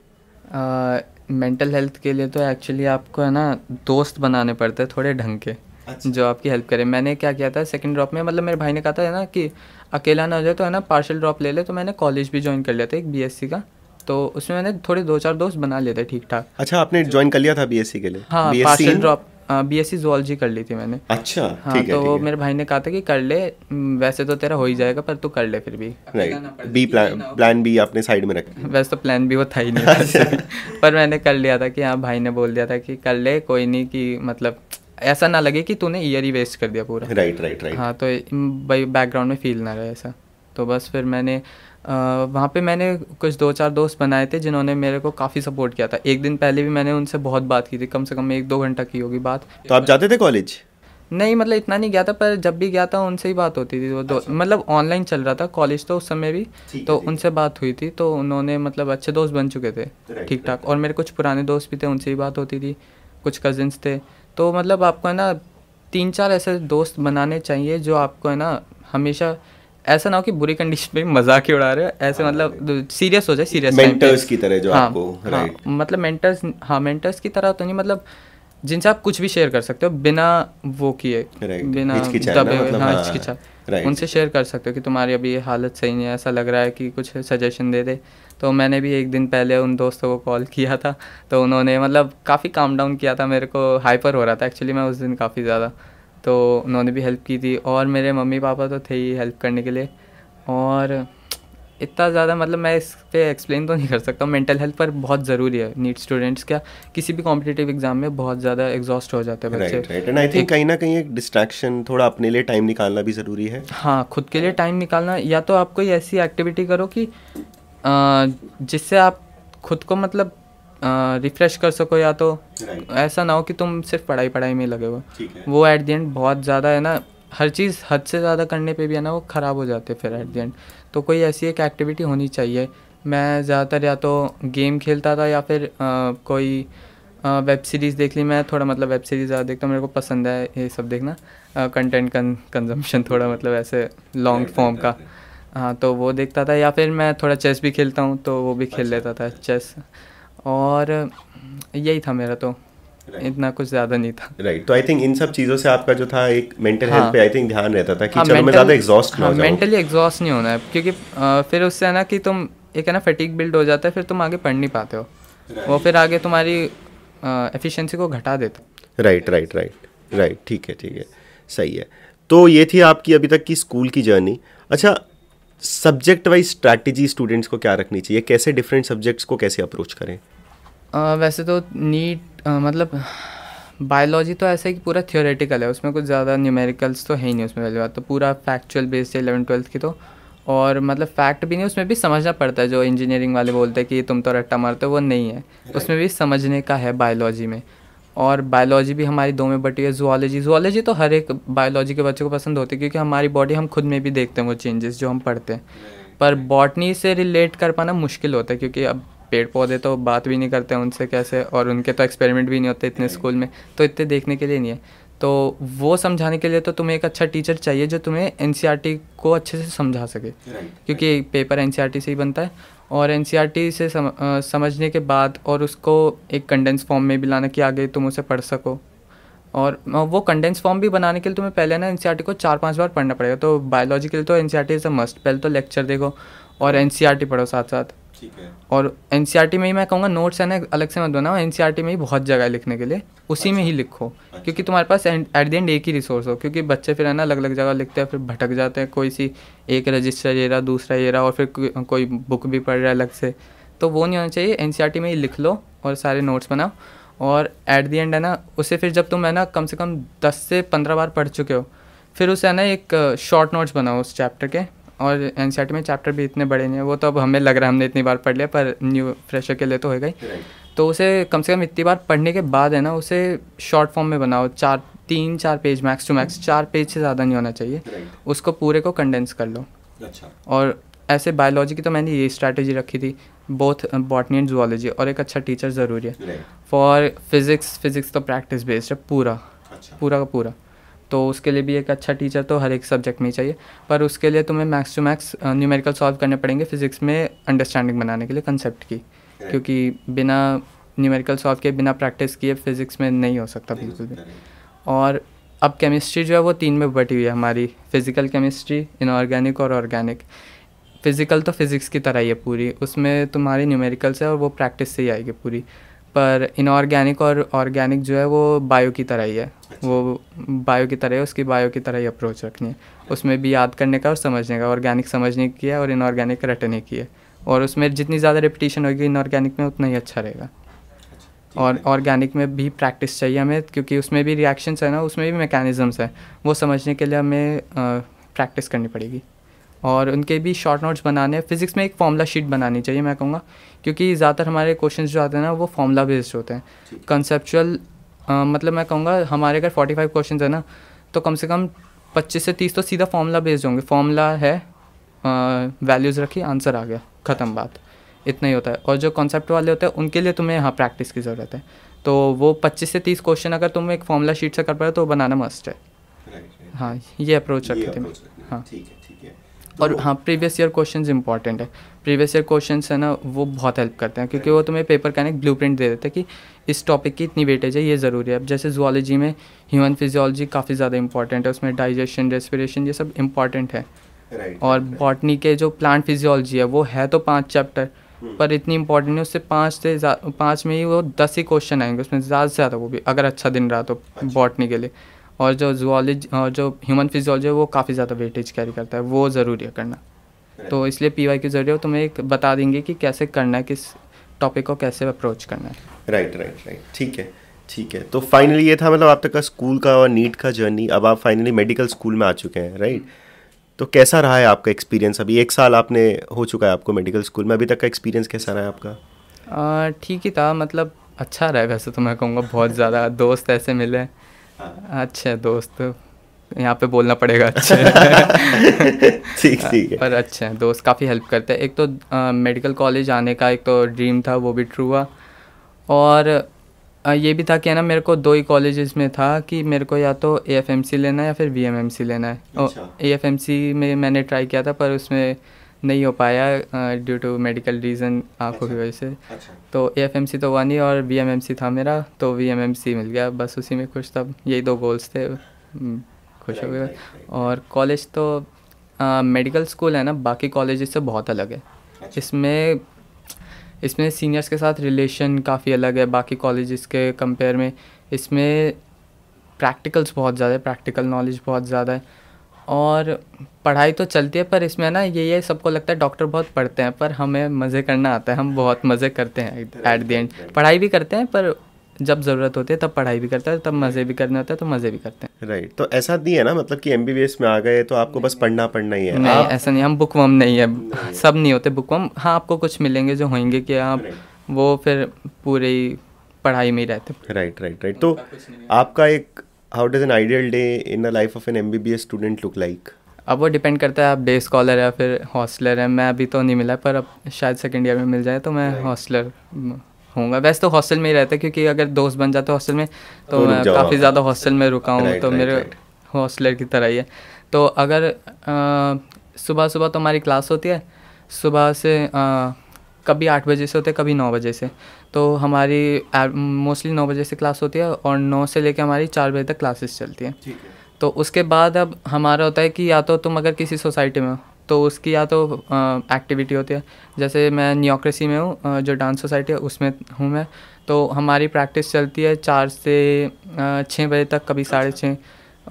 मेंटल uh, हेल्थ के लिए तो एक्चुअली आपको है ना दोस्त बनाने पड़ते हैं थोड़े ढंग के अच्छा। जो आपकी हेल्प करे मैंने क्या किया था सेकंड ड्रॉप में मतलब मेरे भाई ने कहा था ना कि अकेला ना हो जाए तो है ना पार्शल ड्रॉप ले ले तो मैंने कॉलेज भी ज्वाइन कर लिया था एक बी का तो उसमें मैंने थोड़े दो चार दोस्त बना लिए थे ठीक ठाक अच्छा आपने ज्वाइन कर लिया था बीएससी के लिए हाँ partial drop B S C zoology कर ली थी मैंने अच्छा हाँ ठीक तो ठीक मेरे भाई ने कहा था कि कर ले वैसे तो तेरा हो ही जाएगा पर तू कर ले फिर भी बी प्लान बी आपने साइड में रख वैसे तो प्लान भी वो था ही नहीं [laughs] पर मैंने कर लिया था कि हाँ भाई ने बोल दिया था कि कर ले कोई नहीं कि मतलब ऐसा ना लगे कि तूने ईयर ही वेस्ट कर दिया पूरा राइट राइट राइट हाँ तो भाई बैकग्राउंड में फील ना रहे ऐसा तो बस फिर मैंने वहाँ पे मैंने कुछ दो चार दोस्त बनाए थे जिन्होंने मेरे को काफ़ी सपोर्ट किया था एक दिन पहले भी मैंने उनसे बहुत बात की थी कम से कम एक दो घंटा की होगी बात तो आप जाते थे कॉलेज नहीं मतलब इतना नहीं गया था पर जब भी गया था उनसे ही बात होती थी वो दो अच्छा। मतलब ऑनलाइन चल रहा था कॉलेज तो उस समय भी तो उनसे बात हुई थी तो उन्होंने मतलब अच्छे दोस्त बन चुके थे ठीक ठाक और मेरे कुछ पुराने दोस्त भी थे उनसे ही बात होती थी कुछ कजिन्स थे तो मतलब आपको है ना तीन चार ऐसे दोस्त बनाने चाहिए जो आपको है ना हमेशा ऐसा ना हो कि बुरी कंडीशन में मजाक ही उड़ा रहे हो ऐसे हाँ, मतलब सीरियस हाँ। हो जाए सीरियस मेंटर्स की तरह जो हाँ, आपको राइट हाँ, मतलब मेंटर्स हाँ मेंटर्स की तरह तो नहीं मतलब जिनसे आप कुछ भी शेयर कर सकते हो बिना वो किए बिना दबे मतलब हाँ, हाँ उनसे शेयर कर सकते हो कि तुम्हारी अभी ये हालत सही नहीं है ऐसा लग रहा है कि कुछ सजेशन दे दे तो मैंने भी एक दिन पहले उन दोस्तों को कॉल किया था तो उन्होंने मतलब काफ़ी काम डाउन किया था मेरे को हाइपर हो रहा था एक्चुअली मैं उस दिन काफ़ी ज़्यादा तो उन्होंने भी हेल्प की थी और मेरे मम्मी पापा तो थे ही हेल्प करने के लिए और इतना ज़्यादा मतलब मैं इस पर एक्सप्लेन तो नहीं कर सकता मेंटल हेल्थ पर बहुत ज़रूरी है नीट स्टूडेंट्स क्या किसी भी कॉम्पिटेटिव एग्जाम में बहुत ज़्यादा एग्जॉस्ट हो जाते हैं बच्चे एंड आई थिंक कहीं ना कहीं एक डिस्ट्रैक्शन थोड़ा अपने लिए टाइम निकालना भी ज़रूरी है हाँ खुद के लिए टाइम निकालना या तो आप कोई ऐसी एक्टिविटी करो कि जिससे आप खुद को मतलब रिफ़्रेश कर सको या तो ऐसा ना हो कि तुम सिर्फ पढ़ाई पढ़ाई में लगे हो वो एट दी एंड बहुत ज़्यादा है ना हर चीज़ हद से ज़्यादा करने पे भी है ना वो ख़राब हो जाते हैं फिर एट दी एंड तो कोई ऐसी एक एक्टिविटी होनी चाहिए मैं ज़्यादातर या तो गेम खेलता था या फिर आ, कोई वेब सीरीज़ देख ली मैं थोड़ा मतलब वेब सीरीज़ ज़्यादा देखता हूँ मेरे को पसंद है ये सब देखना कंटेंट कंजम्पशन [laughs] थोड़ा मतलब ऐसे लॉन्ग फॉर्म का हाँ तो वो देखता था या फिर मैं थोड़ा चेस भी खेलता हूँ तो वो भी खेल अच्छा। लेता था चेस और यही था मेरा तो Right. इतना कुछ ज्यादा नहीं था राइट तो आई थिंक इन सब चीजों से आपका जो था एक मेंटल हेल्थ पे आई हाँ। थिंक ध्यान रहता था कि हाँ, चलो मैं ज्यादा एग्जॉस्ट ना हो हाँ, जाऊं मेंटली एग्जॉस्ट नहीं होना है क्योंकि आ, फिर उससे है ना कि तुम एक है ना फटीक बिल्ड हो जाता है फिर तुम आगे पढ़ नहीं पाते हो right. वो फिर आगे तुम्हारी एफिशिएंसी को घटा देता राइट राइट राइट राइट ठीक है ठीक है सही है तो ये थी आपकी अभी तक की स्कूल की जर्नी अच्छा सब्जेक्ट वाइज स्ट्रैटेजी स्टूडेंट्स को क्या रखनी चाहिए कैसे डिफरेंट सब्जेक्ट्स को कैसे अप्रोच करें आ, वैसे तो नीट मतलब बायोलॉजी तो ऐसा है कि पूरा थियोरेटिकल है उसमें कुछ ज़्यादा न्यूमेरिकल्स तो है ही नहीं उसमें पहली बात तो पूरा फैक्चुअल बेस्ड है इलेवन ट्वेल्थ की तो और मतलब फैक्ट भी नहीं उसमें भी समझना पड़ता है जो इंजीनियरिंग वाले बोलते हैं कि तुम तो रट्टा मारते हो वो नहीं है उसमें भी समझने का है बायोलॉजी में और बायोलॉजी भी हमारी दो में बटी है जुआलॉजी जुआलॉजी तो हर एक बायोलॉजी के बच्चों को पसंद होती है क्योंकि हमारी बॉडी हम खुद में भी देखते हैं वो चेंजेस जो हम पढ़ते हैं पर बॉटनी से रिलेट कर पाना मुश्किल होता है क्योंकि अब पेड़ पौधे तो बात भी नहीं करते उनसे कैसे और उनके तो एक्सपेरिमेंट भी नहीं होते इतने स्कूल में तो इतने देखने के लिए नहीं है तो वो समझाने के लिए तो तुम्हें एक अच्छा टीचर चाहिए जो तुम्हें एन e को अच्छे से समझा सके क्योंकि पेपर एन e से ही बनता है और एन e से सम, आ, समझने के बाद और उसको एक कंडेंस फॉर्म में भी लाना कि आगे तुम उसे पढ़ सको और वो कंडेंस फॉर्म भी बनाने के लिए तुम्हें पहले ना एन को चार पांच बार पढ़ना पड़ेगा तो बायोलॉजी के लिए तो N C R T is a must पहले तो लेक्चर देखो और एन पढ़ो साथ साथ और एन e में ही मैं कहूँगा नोट्स है ना अलग से मत बनाओ एन e में ही बहुत जगह है लिखने के लिए उसी अच्छा। में ही अच्छा। लिखो अच्छा। क्योंकि तुम्हारे पास एट द एंड एक ही रिसोर्स हो क्योंकि बच्चे फिर है ना अलग अलग जगह लिखते हैं फिर भटक जाते हैं कोई सी एक रजिस्टर ये रहा दूसरा ये रहा और फिर कोई बुक भी पढ़ रहा है अलग से तो वो नहीं होना चाहिए एन e में ही लिख लो और सारे नोट्स बनाओ और एट दी एंड है ना उसे फिर जब तुम है ना कम से कम दस से पंद्रह बार पढ़ चुके हो फिर उसे है ना एक शॉर्ट नोट्स बनाओ उस चैप्टर के और एन e में चैप्टर भी इतने बड़े नहीं है वो तो अब हमें लग रहा है हमने इतनी बार पढ़ लिया पर न्यू फ्रेशर के लिए तो हो ही तो उसे कम से कम इतनी बार पढ़ने के बाद है ना उसे शॉर्ट फॉर्म में बनाओ चार तीन चार पेज मैक्स टू मैक्स चार पेज से ज़्यादा नहीं होना चाहिए उसको पूरे को कंडेंस कर लो अच्छा और ऐसे बायोलॉजी की तो मैंने ये स्ट्रैटेजी रखी थी बोथ बॉटनी एंड जुआलॉजी और एक अच्छा टीचर ज़रूरी है फॉर फिज़िक्स फिज़िक्स तो प्रैक्टिस बेस्ड है पूरा अच्छा। पूरा का पूरा तो उसके लिए भी एक अच्छा टीचर तो हर एक सब्जेक्ट में ही चाहिए पर उसके लिए तुम्हें max to max numerical solve करने पड़ेंगे फिजिक्स में अंडरस्टैंडिंग बनाने के लिए कंसेप्ट की क्योंकि बिना न्यूमेरिकल सॉल्व के बिना प्रैक्टिस किए फिजिक्स में नहीं हो सकता बिल्कुल भी और अब केमिस्ट्री जो है वो तीन में बटी हुई है हमारी फिज़िकल केमिस्ट्री इनऑर्गेनिक और ऑर्गेनिक फिज़िकल तो फिज़िक्स की तरह ही है पूरी उसमें तुम्हारी न्यूमेरिकल से और वो प्रैक्टिस से ही आएगी पूरी पर इनऑर्गेनिक और ऑर्गेनिक जो है वो बायो की तरह ही है अच्छा। वो बायो की तरह है उसकी बायो की तरह ही अप्रोच रखनी है उसमें भी याद करने का और समझने का ऑर्गेनिक समझने की है और इनऑर्गेनिक रटने की है और उसमें जितनी ज़्यादा रिपीटिशन होगी इनऑर्गेनिक में उतना ही अच्छा रहेगा अच्छा, और ऑर्गेनिक में भी प्रैक्टिस चाहिए हमें क्योंकि उसमें भी रिएक्शंस है ना उसमें भी मैकेनिज़म्स हैं वो समझने के लिए हमें प्रैक्टिस करनी पड़ेगी और उनके भी शॉर्ट नोट्स बनाने हैं फिज़िक्स में एक फॉर्मूला शीट बनानी चाहिए मैं कहूँगा क्योंकि ज़्यादातर हमारे क्वेश्चन जो आते हैं ना वो फॉर्मूला बेस्ड होते हैं कंसेप्चुअल मतलब मैं कहूँगा हमारे अगर फोर्टी फाइव क्वेश्चन है ना तो कम से कम पच्चीस से तीस तो सीधा फॉर्मूला बेस्ड होंगे फॉर्मूला है वैल्यूज़ रखी आंसर आ गया ख़त्म बात इतना ही होता है और जो कॉन्सेप्ट वाले होते हैं उनके लिए तुम्हें यहाँ प्रैक्टिस की ज़रूरत है तो वो पच्चीस से तीस क्वेश्चन अगर तुम एक फॉर्मूला शीट से कर पाए तो बनाना मस्ट है हाँ ये अप्रोच रखे थे हाँ ठीक है तो और हाँ प्रीवियस ईयर क्वेश्चन इंपॉर्टेंट है प्रीवियस ईयर क्वेश्चन है ना वो बहुत हेल्प करते हैं क्योंकि वो तुम्हें पेपर का एक ब्लू दे देते हैं कि इस टॉपिक की इतनी वेटेज है ये ज़रूरी है अब जैसे जुआलॉजी में ह्यूमन फिजियोलॉजी काफ़ी ज़्यादा इंपॉर्टेंट है उसमें डाइजेशन रेस्पिरेशन ये सब इंपॉर्टेंट है और बॉटनी के जो प्लांट फिजियोलॉजी है वो है तो पाँच चैप्टर hmm. पर इतनी इंपॉर्टेंट है उससे पाँच से पाँच में ही वो दस ही क्वेश्चन आएंगे उसमें ज़्यादा से ज़्यादा वो भी अगर अच्छा दिन रहा तो अच्छा। बॉटनी के लिए और जो जूलॉजी और जो ह्यूमन फिजियोलॉजी है वो काफ़ी ज़्यादा वेटेज कैरी करता है वो ज़रूरी है करना तो इसलिए पी वाई के ज़रिए तुम्हें एक बता देंगे कि कैसे करना है किस टॉपिक को कैसे अप्रोच करना है राइट राइट राइट ठीक है ठीक है तो फाइनली ये था मतलब आप तक का स्कूल का और नीट का जर्नी अब आप फाइनली मेडिकल स्कूल में आ चुके हैं राइट तो कैसा रहा है आपका एक्सपीरियंस अभी एक साल आपने हो चुका है आपको मेडिकल स्कूल में अभी तक का एक्सपीरियंस कैसा रहा है आपका ठीक ही था मतलब अच्छा रहा है वैसे तो मैं कहूँगा बहुत ज़्यादा दोस्त ऐसे मिले अच्छा दोस्त यहाँ पे बोलना पड़ेगा अच्छा [laughs] ठीक ठीक है पर अच्छे हैं दोस्त काफ़ी हेल्प करते हैं एक तो आ, मेडिकल कॉलेज आने का एक तो ड्रीम था वो भी ट्रू हुआ और आ, ये भी था कि ना मेरे को दो ही कॉलेजेस में था कि मेरे को या तो ए एफ एम सी लेना है या फिर वी एम एम सी लेना है ए एफ एम सी में मैंने ट्राई किया था पर उसमें नहीं हो पाया ड्यू टू मेडिकल रीज़न आँखों अच्छा। की वजह से अच्छा। तो ए तो वन ही और बी एम एम सी था मेरा तो वी एम एम सी मिल गया बस उसी में खुश था यही दो गोल्स थे हम्म, खुश हो गया और कॉलेज तो मेडिकल स्कूल है ना बाकी कॉलेज से बहुत अलग है अच्छा। इसमें इसमें सीनियर्स के साथ रिलेशन काफ़ी अलग है बाकी कॉलेज के कंपेयर में इसमें प्रैक्टिकल्स बहुत ज़्यादा है प्रैक्टिकल नॉलेज बहुत ज़्यादा है और पढ़ाई तो चलती है पर इसमें ना ये ये सबको लगता है डॉक्टर बहुत पढ़ते हैं पर हमें मज़े करना आता है हम बहुत मज़े करते हैं एट दी एंड पढ़ाई भी करते हैं पर जब ज़रूरत होती है तब पढ़ाई भी करता है तब मज़े भी करने होते हैं तो मज़े भी करते हैं राइट तो ऐसा नहीं है ना मतलब कि एम में आ गए तो आपको बस पढ़ना पढ़ना ही है नहीं आप... ऐसा नहीं हम बुक वम नहीं है नहीं। सब नहीं होते बुक वम हाँ आपको कुछ मिलेंगे जो होंगे कि आप वो फिर पूरी पढ़ाई में ही रहते राइट राइट राइट तो आपका एक how does an ideal day in the life of an MBBS student look like अब वो डिपेंड करता है आप डे स्कॉलर या फिर हॉस्टलर है मैं अभी तो नहीं मिला पर अब शायद सेकेंड ईयर में मिल जाए तो मैं हॉस्टलर होऊंगा वैसे तो हॉस्टल में ही रहता है क्योंकि अगर दोस्त बन जाते हॉस्टल में तो, तो मैं काफ़ी ज़्यादा हॉस्टल में रुका हूँ तो मेरे हॉस्टलर की तरह ही है तो अगर सुबह सुबह तो हमारी क्लास होती है सुबह से आ, कभी आठ बजे से होते कभी नौ बजे से तो हमारी मोस्टली नौ बजे से क्लास होती है और नौ से लेकर हमारी चार बजे तक क्लासेस चलती हैं है। तो उसके बाद अब हमारा होता है कि या तो तुम अगर किसी सोसाइटी में हो तो उसकी या तो एक्टिविटी होती है जैसे मैं न्योक्रेसी में हूँ जो डांस सोसाइटी है उसमें हूँ मैं तो हमारी प्रैक्टिस चलती है चार से छः बजे तक कभी साढ़े अच्छा। छः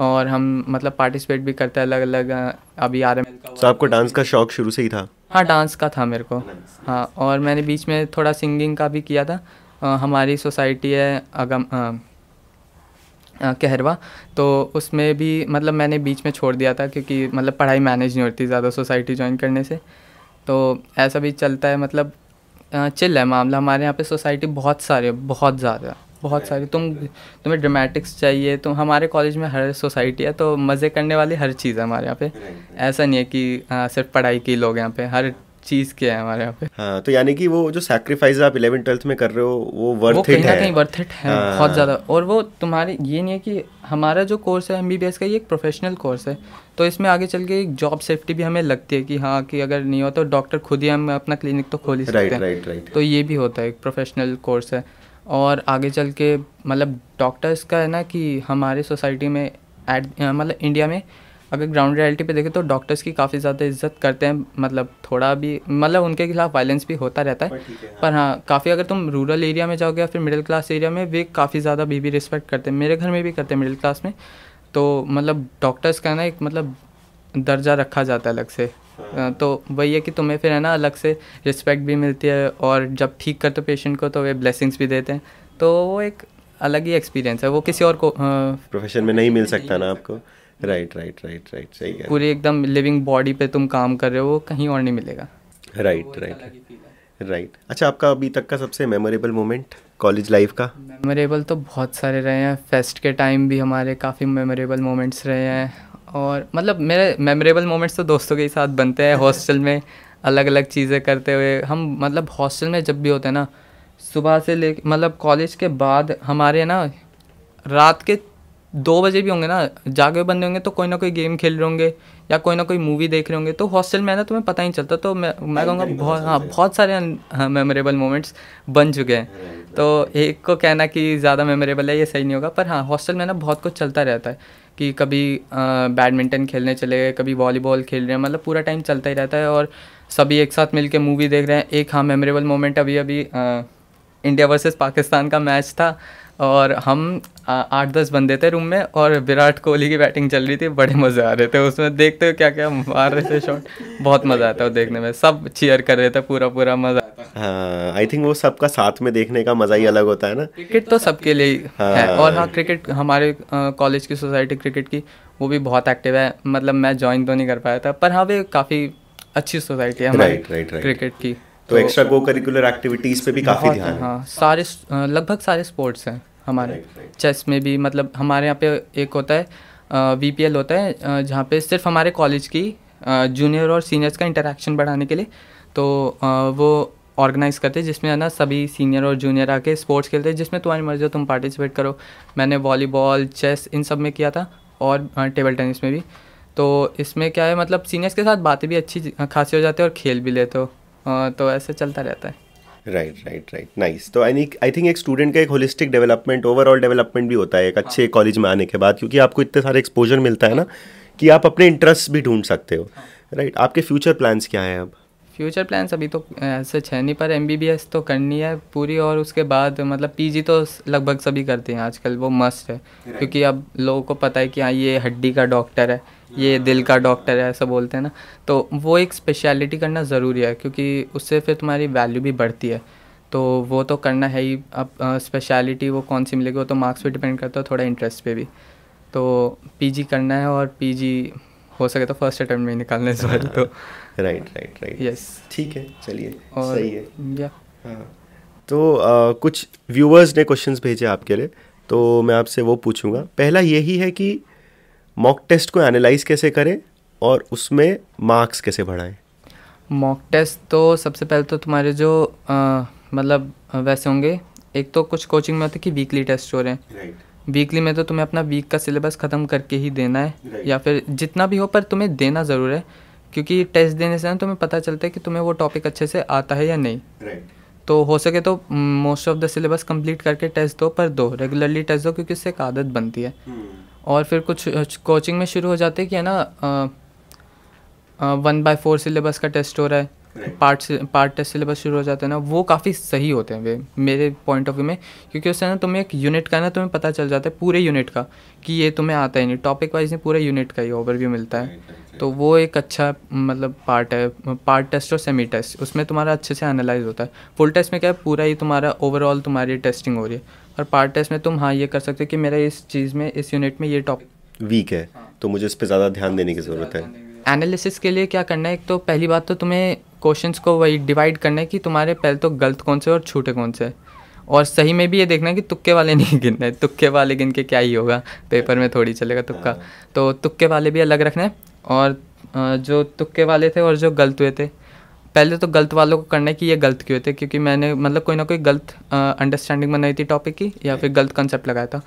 और हम मतलब पार्टिसिपेट भी करते हैं अलग अलग अभी आ रहे तो आपको डांस का शौक शुरू से ही था हाँ डांस का था मेरे को हाँ और मैंने बीच में थोड़ा सिंगिंग का भी किया था आ, हमारी सोसाइटी है अगम कहरवा तो उसमें भी मतलब मैंने बीच में छोड़ दिया था क्योंकि मतलब पढ़ाई मैनेज नहीं होती ज़्यादा सोसाइटी ज्वाइन करने से तो ऐसा भी चलता है मतलब चिल है मामला हमारे यहाँ पे सोसाइटी बहुत सारे बहुत ज़्यादा बहुत सारी तुम तुम्हें ड्रामेटिक्स चाहिए तो हमारे कॉलेज में हर सोसाइटी है तो मज़े करने वाली हर चीज़ है हमारे यहाँ पे ऐसा नहीं है कि आ, हाँ, सिर्फ पढ़ाई के लोग यहाँ पे हर चीज़ के है हमारे यहाँ पे हाँ तो यानी कि वो जो सैक्रीफाइस आप इलेवन ट्वेल्थ में कर रहे हो वो वर्थ वो कहीं ना कहीं वर्थ इट है हाँ। बहुत ज़्यादा और वो तुम्हारे ये नहीं है कि हमारा जो कोर्स है एम का ये एक प्रोफेशनल कोर्स है तो इसमें आगे चल के एक जॉब सेफ्टी भी हमें लगती है कि हाँ कि अगर नहीं हो तो डॉक्टर खुद ही हम अपना क्लिनिक तो खोल ही सकते हैं तो ये भी होता है एक प्रोफेशनल कोर्स है और आगे चल के मतलब डॉक्टर्स का है ना कि हमारे सोसाइटी में एड मतलब इंडिया में अगर ग्राउंड रियलिटी पे देखें तो डॉक्टर्स की काफ़ी ज़्यादा इज्जत करते हैं मतलब थोड़ा भी मतलब उनके खिलाफ वायलेंस भी होता रहता है पर, है, हाँ। पर हाँ काफ़ी अगर तुम रूरल एरिया में जाओगे या फिर मिडिल क्लास एरिया में वे काफ़ी ज़्यादा बीबी रिस्पेक्ट करते हैं मेरे घर में भी करते हैं मिडिल क्लास में तो मतलब डॉक्टर्स का ना एक मतलब दर्जा रखा जाता है अलग से तो वही है कि तुम्हें फिर है ना अलग से रिस्पेक्ट भी मिलती है और जब ठीक करते पेशेंट को तो वे ब्लेसिंग्स भी देते हैं तो वो एक अलग ही एक्सपीरियंस है वो किसी और को प्रोफेशन में नहीं मिल सकता ना आपको राइट राइट राइट राइट सही है पूरी एकदम लिविंग बॉडी पे तुम काम कर रहे हो वो कहीं और नहीं मिलेगा राइट राइट राइट अच्छा आपका अभी तक का सबसे मेमोरेबल मोमेंट कॉलेज लाइफ का मेमोरेबल तो बहुत सारे रहे हैं फेस्ट के टाइम भी हमारे काफ़ी मेमोरेबल मोमेंट्स रहे हैं और मतलब मेरे मेमोरेबल मोमेंट्स तो दोस्तों के साथ बनते हैं हॉस्टल में अलग अलग चीज़ें करते हुए हम मतलब हॉस्टल में जब भी होते हैं ना सुबह से ले मतलब कॉलेज के बाद हमारे ना रात के दो बजे भी होंगे ना जागे बंदे होंगे तो कोई ना कोई गेम खेल रहे होंगे या कोई ना कोई मूवी देख रहे होंगे तो हॉस्टल में ना तुम्हें पता ही नहीं चलता तो मैं मैं कहूँगा बहुत हाँ बहुत सारे मेमोरेबल हाँ, मोमेंट्स बन चुके हैं तो एक को कहना कि ज़्यादा मेमोरेबल है ये सही नहीं होगा पर हाँ हॉस्टल में ना बहुत कुछ चलता रहता है कि कभी बैडमिंटन खेलने चले गए कभी वॉलीबॉल खेल रहे हैं मतलब पूरा टाइम चलता ही रहता है और सभी एक साथ मिलके मूवी देख रहे हैं एक हाँ मेमोरेबल मोमेंट अभी अभी इंडिया वर्सेस पाकिस्तान का मैच था और हम आठ दस बंदे थे रूम में और विराट कोहली की बैटिंग चल रही थी बड़े मज़े आ रहे थे उसमें देखते हो क्या क्या मार रहे थे शॉट बहुत मज़ा आता है देखने में सब चीयर कर रहे थे पूरा पूरा मज़ा हाँ आई थिंक वो सबका साथ में देखने का मज़ा ही अलग होता है ना क्रिकेट तो सबके लिए हाँ। है और हाँ क्रिकेट हमारे कॉलेज की सोसाइटी क्रिकेट की वो भी बहुत एक्टिव है मतलब मैं ज्वाइन तो नहीं कर पाया था पर हाँ वे काफ़ी अच्छी सोसाइटी है हमारी क्रिकेट की तो एक्स्ट्रा को करिकुलर एक्टिविटीज पे भी काफी ध्यान हाँ सारे लगभग सारे स्पोर्ट्स हैं हमारे चेस में भी मतलब हमारे यहाँ पे एक होता है वी होता है जहाँ पे सिर्फ हमारे कॉलेज की जूनियर और सीनियर्स का इंटरेक्शन बढ़ाने के लिए तो वो ऑर्गेनाइज़ करते हैं जिसमें है ना सभी सीनियर और जूनियर आके स्पोर्ट्स खेलते हैं जिसमें तुम्हारी मर्जी हो तुम पार्टिसिपेट करो मैंने वॉलीबॉल चेस इन सब में किया था और टेबल टेनिस में भी तो इसमें क्या है मतलब सीनियर्स के साथ बातें भी अच्छी खासी हो जाती है और खेल भी लेते हो हाँ, तो ऐसे चलता रहता है राइट राइट राइट नाइस तो आई आई थिंक एक स्टूडेंट का एक होलिस्टिक डेवलपमेंट ओवरऑल डेवलपमेंट भी होता है एक अच्छे कॉलेज में आने के बाद क्योंकि आपको इतने सारे एक्सपोजर मिलता है ना कि आप अपने इंटरेस्ट भी ढूंढ सकते हो राइट हाँ। आपके फ्यूचर प्लान्स क्या हैं अब फ्यूचर प्लान्स अभी तो ऐसे है नहीं पर एम तो करनी है पूरी और उसके बाद मतलब पी तो लगभग सभी करते हैं आजकल वो मस्त है क्योंकि अब लोगों को पता है कि हाँ ये हड्डी का डॉक्टर है ये दिल का डॉक्टर है ऐसा बोलते हैं ना तो वो एक स्पेशलिटी करना ज़रूरी है क्योंकि उससे फिर तुम्हारी वैल्यू भी बढ़ती है तो वो तो करना है ही अब स्पेशलिटी वो कौन सी मिलेगी वो तो मार्क्स पे डिपेंड करता है थोड़ा इंटरेस्ट पे भी तो पीजी करना है और पीजी हो सके तो फर्स्ट अटेम्प्ट में निकालने से राइट राइट राइट यस ठीक है चलिए और सही है या हाँ तो आ, कुछ व्यूवर्स ने क्वेश्चंस भेजे आपके लिए तो मैं आपसे वो पूछूंगा पहला यही है कि मॉक टेस्ट को एनालाइज कैसे करें और उसमें मार्क्स कैसे बढ़ाएं मॉक टेस्ट तो सबसे पहले तो तुम्हारे जो आ, मतलब वैसे होंगे एक तो कुछ कोचिंग में होते कि वीकली टेस्ट हो रहे हैं right. वीकली में तो तुम्हें अपना वीक का सिलेबस ख़त्म करके ही देना है right. या फिर जितना भी हो पर तुम्हें देना ज़रूर है क्योंकि टेस्ट देने से ना तुम्हें पता चलता है कि तुम्हें वो टॉपिक अच्छे से आता है या नहीं right. तो हो सके तो most of the syllabus complete करके टेस्ट दो पर दो रेगुलरली टेस्ट दो क्योंकि इससे एक आदत बनती है hmm. और फिर कुछ कोचिंग में शुरू हो जाते कि है ना वन बाय फोर सिलेबस का टेस्ट हो रहा है पार्ट पार्ट टेस्ट सिलेबस शुरू हो जाता है ना वो काफ़ी सही होते हैं वे मेरे पॉइंट ऑफ व्यू में क्योंकि उससे ना तुम्हें एक यूनिट का ना तुम्हें पता चल जाता है पूरे यूनिट का कि ये तुम्हें आता ही नहीं टॉपिक वाइज नहीं पूरे यूनिट का ही ओवरव्यू मिलता है तो वो एक अच्छा मतलब पार्ट है पार्ट टेस्ट और सेमी टेस्ट उसमें तुम्हारा अच्छे से एनालाइज होता है फुल टेस्ट में क्या है पूरा ही तुम्हारा ओवरऑल तुम्हारी टेस्टिंग हो रही है और पार्ट टेस्ट में तुम हाँ ये कर सकते हो कि मेरा इस चीज़ में इस यूनिट में ये टॉपिक वीक है तो मुझे इस पर ज़्यादा ध्यान देने की ज़रूरत है एनालिसिस के लिए क्या करना है एक तो पहली बात तो तुम्हें क्वेश्चंस को वही डिवाइड करना है कि तुम्हारे पहले तो गलत कौन से और छूटे कौन से और सही में भी ये देखना है कि तुक्के वाले नहीं [laughs] गिनने तुक्के वाले गिन के क्या ही होगा पेपर में थोड़ी चलेगा तुक्का हाँ। तो तुक्के वाले भी अलग रखना है और जो तुक्के वाले थे और जो गलत हुए थे पहले तो गलत वालों को करना है कि ये गलत क्यों थे क्योंकि मैंने मतलब कोई ना कोई गलत अंडरस्टैंडिंग बनाई थी टॉपिक की या हाँ। फिर गलत कंसेप्ट लगाया था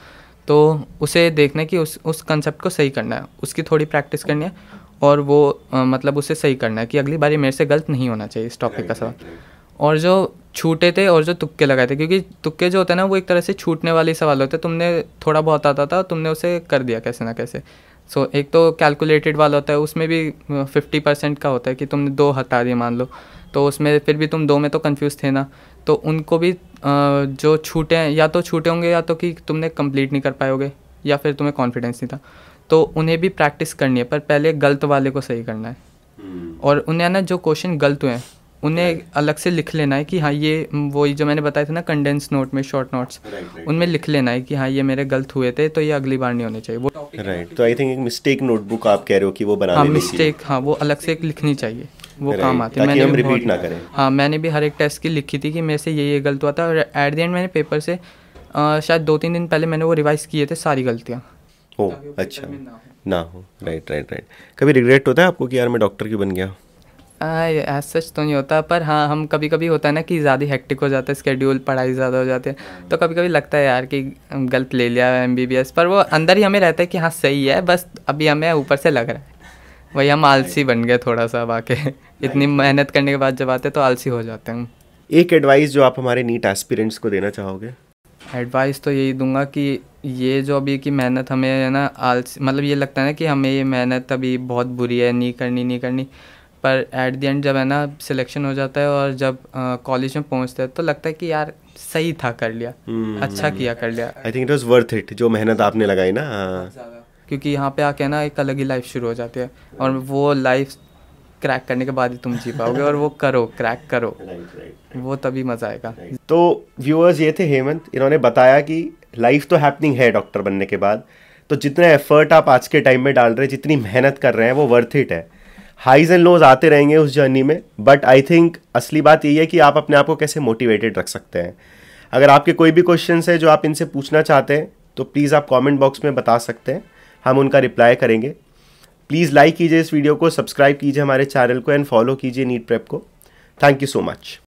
तो उसे देखना है कि उस उस कंसेप्ट को सही करना है उसकी थोड़ी प्रैक्टिस करनी है और वो आ, मतलब उसे सही करना है कि अगली बारी मेरे से गलत नहीं होना चाहिए इस टॉपिक का सवाल और जो छूटे थे और जो तुक्के लगाए थे क्योंकि तुक्के जो होते हैं ना वो एक तरह से छूटने वाले सवाल होते हैं तुमने थोड़ा बहुत आता था तुमने उसे कर दिया कैसे ना कैसे सो so, एक तो कैलकुलेटेड वाला होता है उसमें भी फिफ्टी परसेंट का होता है कि तुमने दो हटा दिए मान लो तो उसमें फिर भी तुम दो में तो कंफ्यूज थे ना तो उनको भी जो छूटे हैं या तो छूटे होंगे या तो कि तुमने कंप्लीट नहीं कर पाओगे या फिर तुम्हें कॉन्फिडेंस नहीं था तो उन्हें भी प्रैक्टिस करनी है पर पहले गलत वाले को सही करना है हम्म। और उन्हें ना जो क्वेश्चन गलत हुए हैं उन्हें अलग से लिख लेना है कि हाँ ये वो जो मैंने बताया था ना कंडेंस नोट में शॉर्ट नोट्स उनमें लिख लेना है कि हाँ ये मेरे गलत हुए थे तो ये अगली बार नहीं होने चाहिए वो राइट तो आई थिंक एक मिस्टेक नोटबुक आप कह रहे हो कि वो बना हाँ मिस्टेक हाँ वो अलग से एक लिखनी चाहिए वो काम आती है मैंने हम रिपीट ना करें हाँ मैंने भी हर एक टेस्ट की लिखी थी कि मेरे से ये ये गलत हुआ था और एट द एंड मैंने पेपर से शायद दो तीन दिन पहले मैंने वो रिवाइज किए थे सारी गलतियाँ हो अच्छा ना हो राइट राइट राइट कभी रिग्रेट होता है आपको कि यार मैं डॉक्टर क्यों बन गया एज सच तो नहीं होता पर हाँ हम कभी कभी होता है ना कि ज़्यादा हेक्टिक हो जाता है स्केड्यूल पढ़ाई ज़्यादा हो जाती है तो कभी कभी लगता है यार कि गलत ले लिया एम बी बी एस पर वो अंदर ही हमें रहता है कि हाँ सही है बस अभी हमें ऊपर से लग रहा है वही हम आलसी बन गए थोड़ा सा अब आके [laughs] इतनी मेहनत करने के बाद जब आते हैं तो आलसी हो जाते हैं हम एक एडवाइस जो आप हमारे नीट एस्पिरेंट्स को देना चाहोगे एडवाइस तो यही दूंगा कि ये जो अभी की मेहनत हमें है ना आज मतलब ये लगता है ना कि हमें ये मेहनत अभी बहुत बुरी है नहीं करनी नहीं करनी पर एट द एंड जब है ना सिलेक्शन हो जाता है और जब कॉलेज में पहुंचते हैं तो लगता है कि यार सही था कर लिया hmm. अच्छा किया कर लिया I think it was worth it जो मेहनत आपने लगाई ना हाँ। क्योंकि यहाँ पे आके ना एक अलग ही लाइफ शुरू हो जाती है और वो लाइफ क्रैक करने के बाद ही तुम जी पाओगे और वो करो क्रैक करो right, right, right. वो तभी मज़ा आएगा तो व्यूअर्स ये थे हेमंत इन्होंने बताया कि लाइफ तो हैपनिंग है डॉक्टर बनने के बाद तो जितना एफर्ट आप आज के टाइम में डाल रहे हैं जितनी मेहनत कर रहे हैं वो वर्थ इट है हाइज एंड लोज आते रहेंगे उस जर्नी में बट आई थिंक असली बात यही है कि आप अपने आप को कैसे मोटिवेटेड रख सकते हैं अगर आपके कोई भी क्वेश्चन है जो आप इनसे पूछना चाहते हैं तो प्लीज़ आप कॉमेंट बॉक्स में बता सकते हैं हम उनका रिप्लाई करेंगे प्लीज़ लाइक कीजिए इस वीडियो को सब्सक्राइब कीजिए हमारे चैनल को एंड फॉलो कीजिए नीट प्रेप को थैंक यू सो मच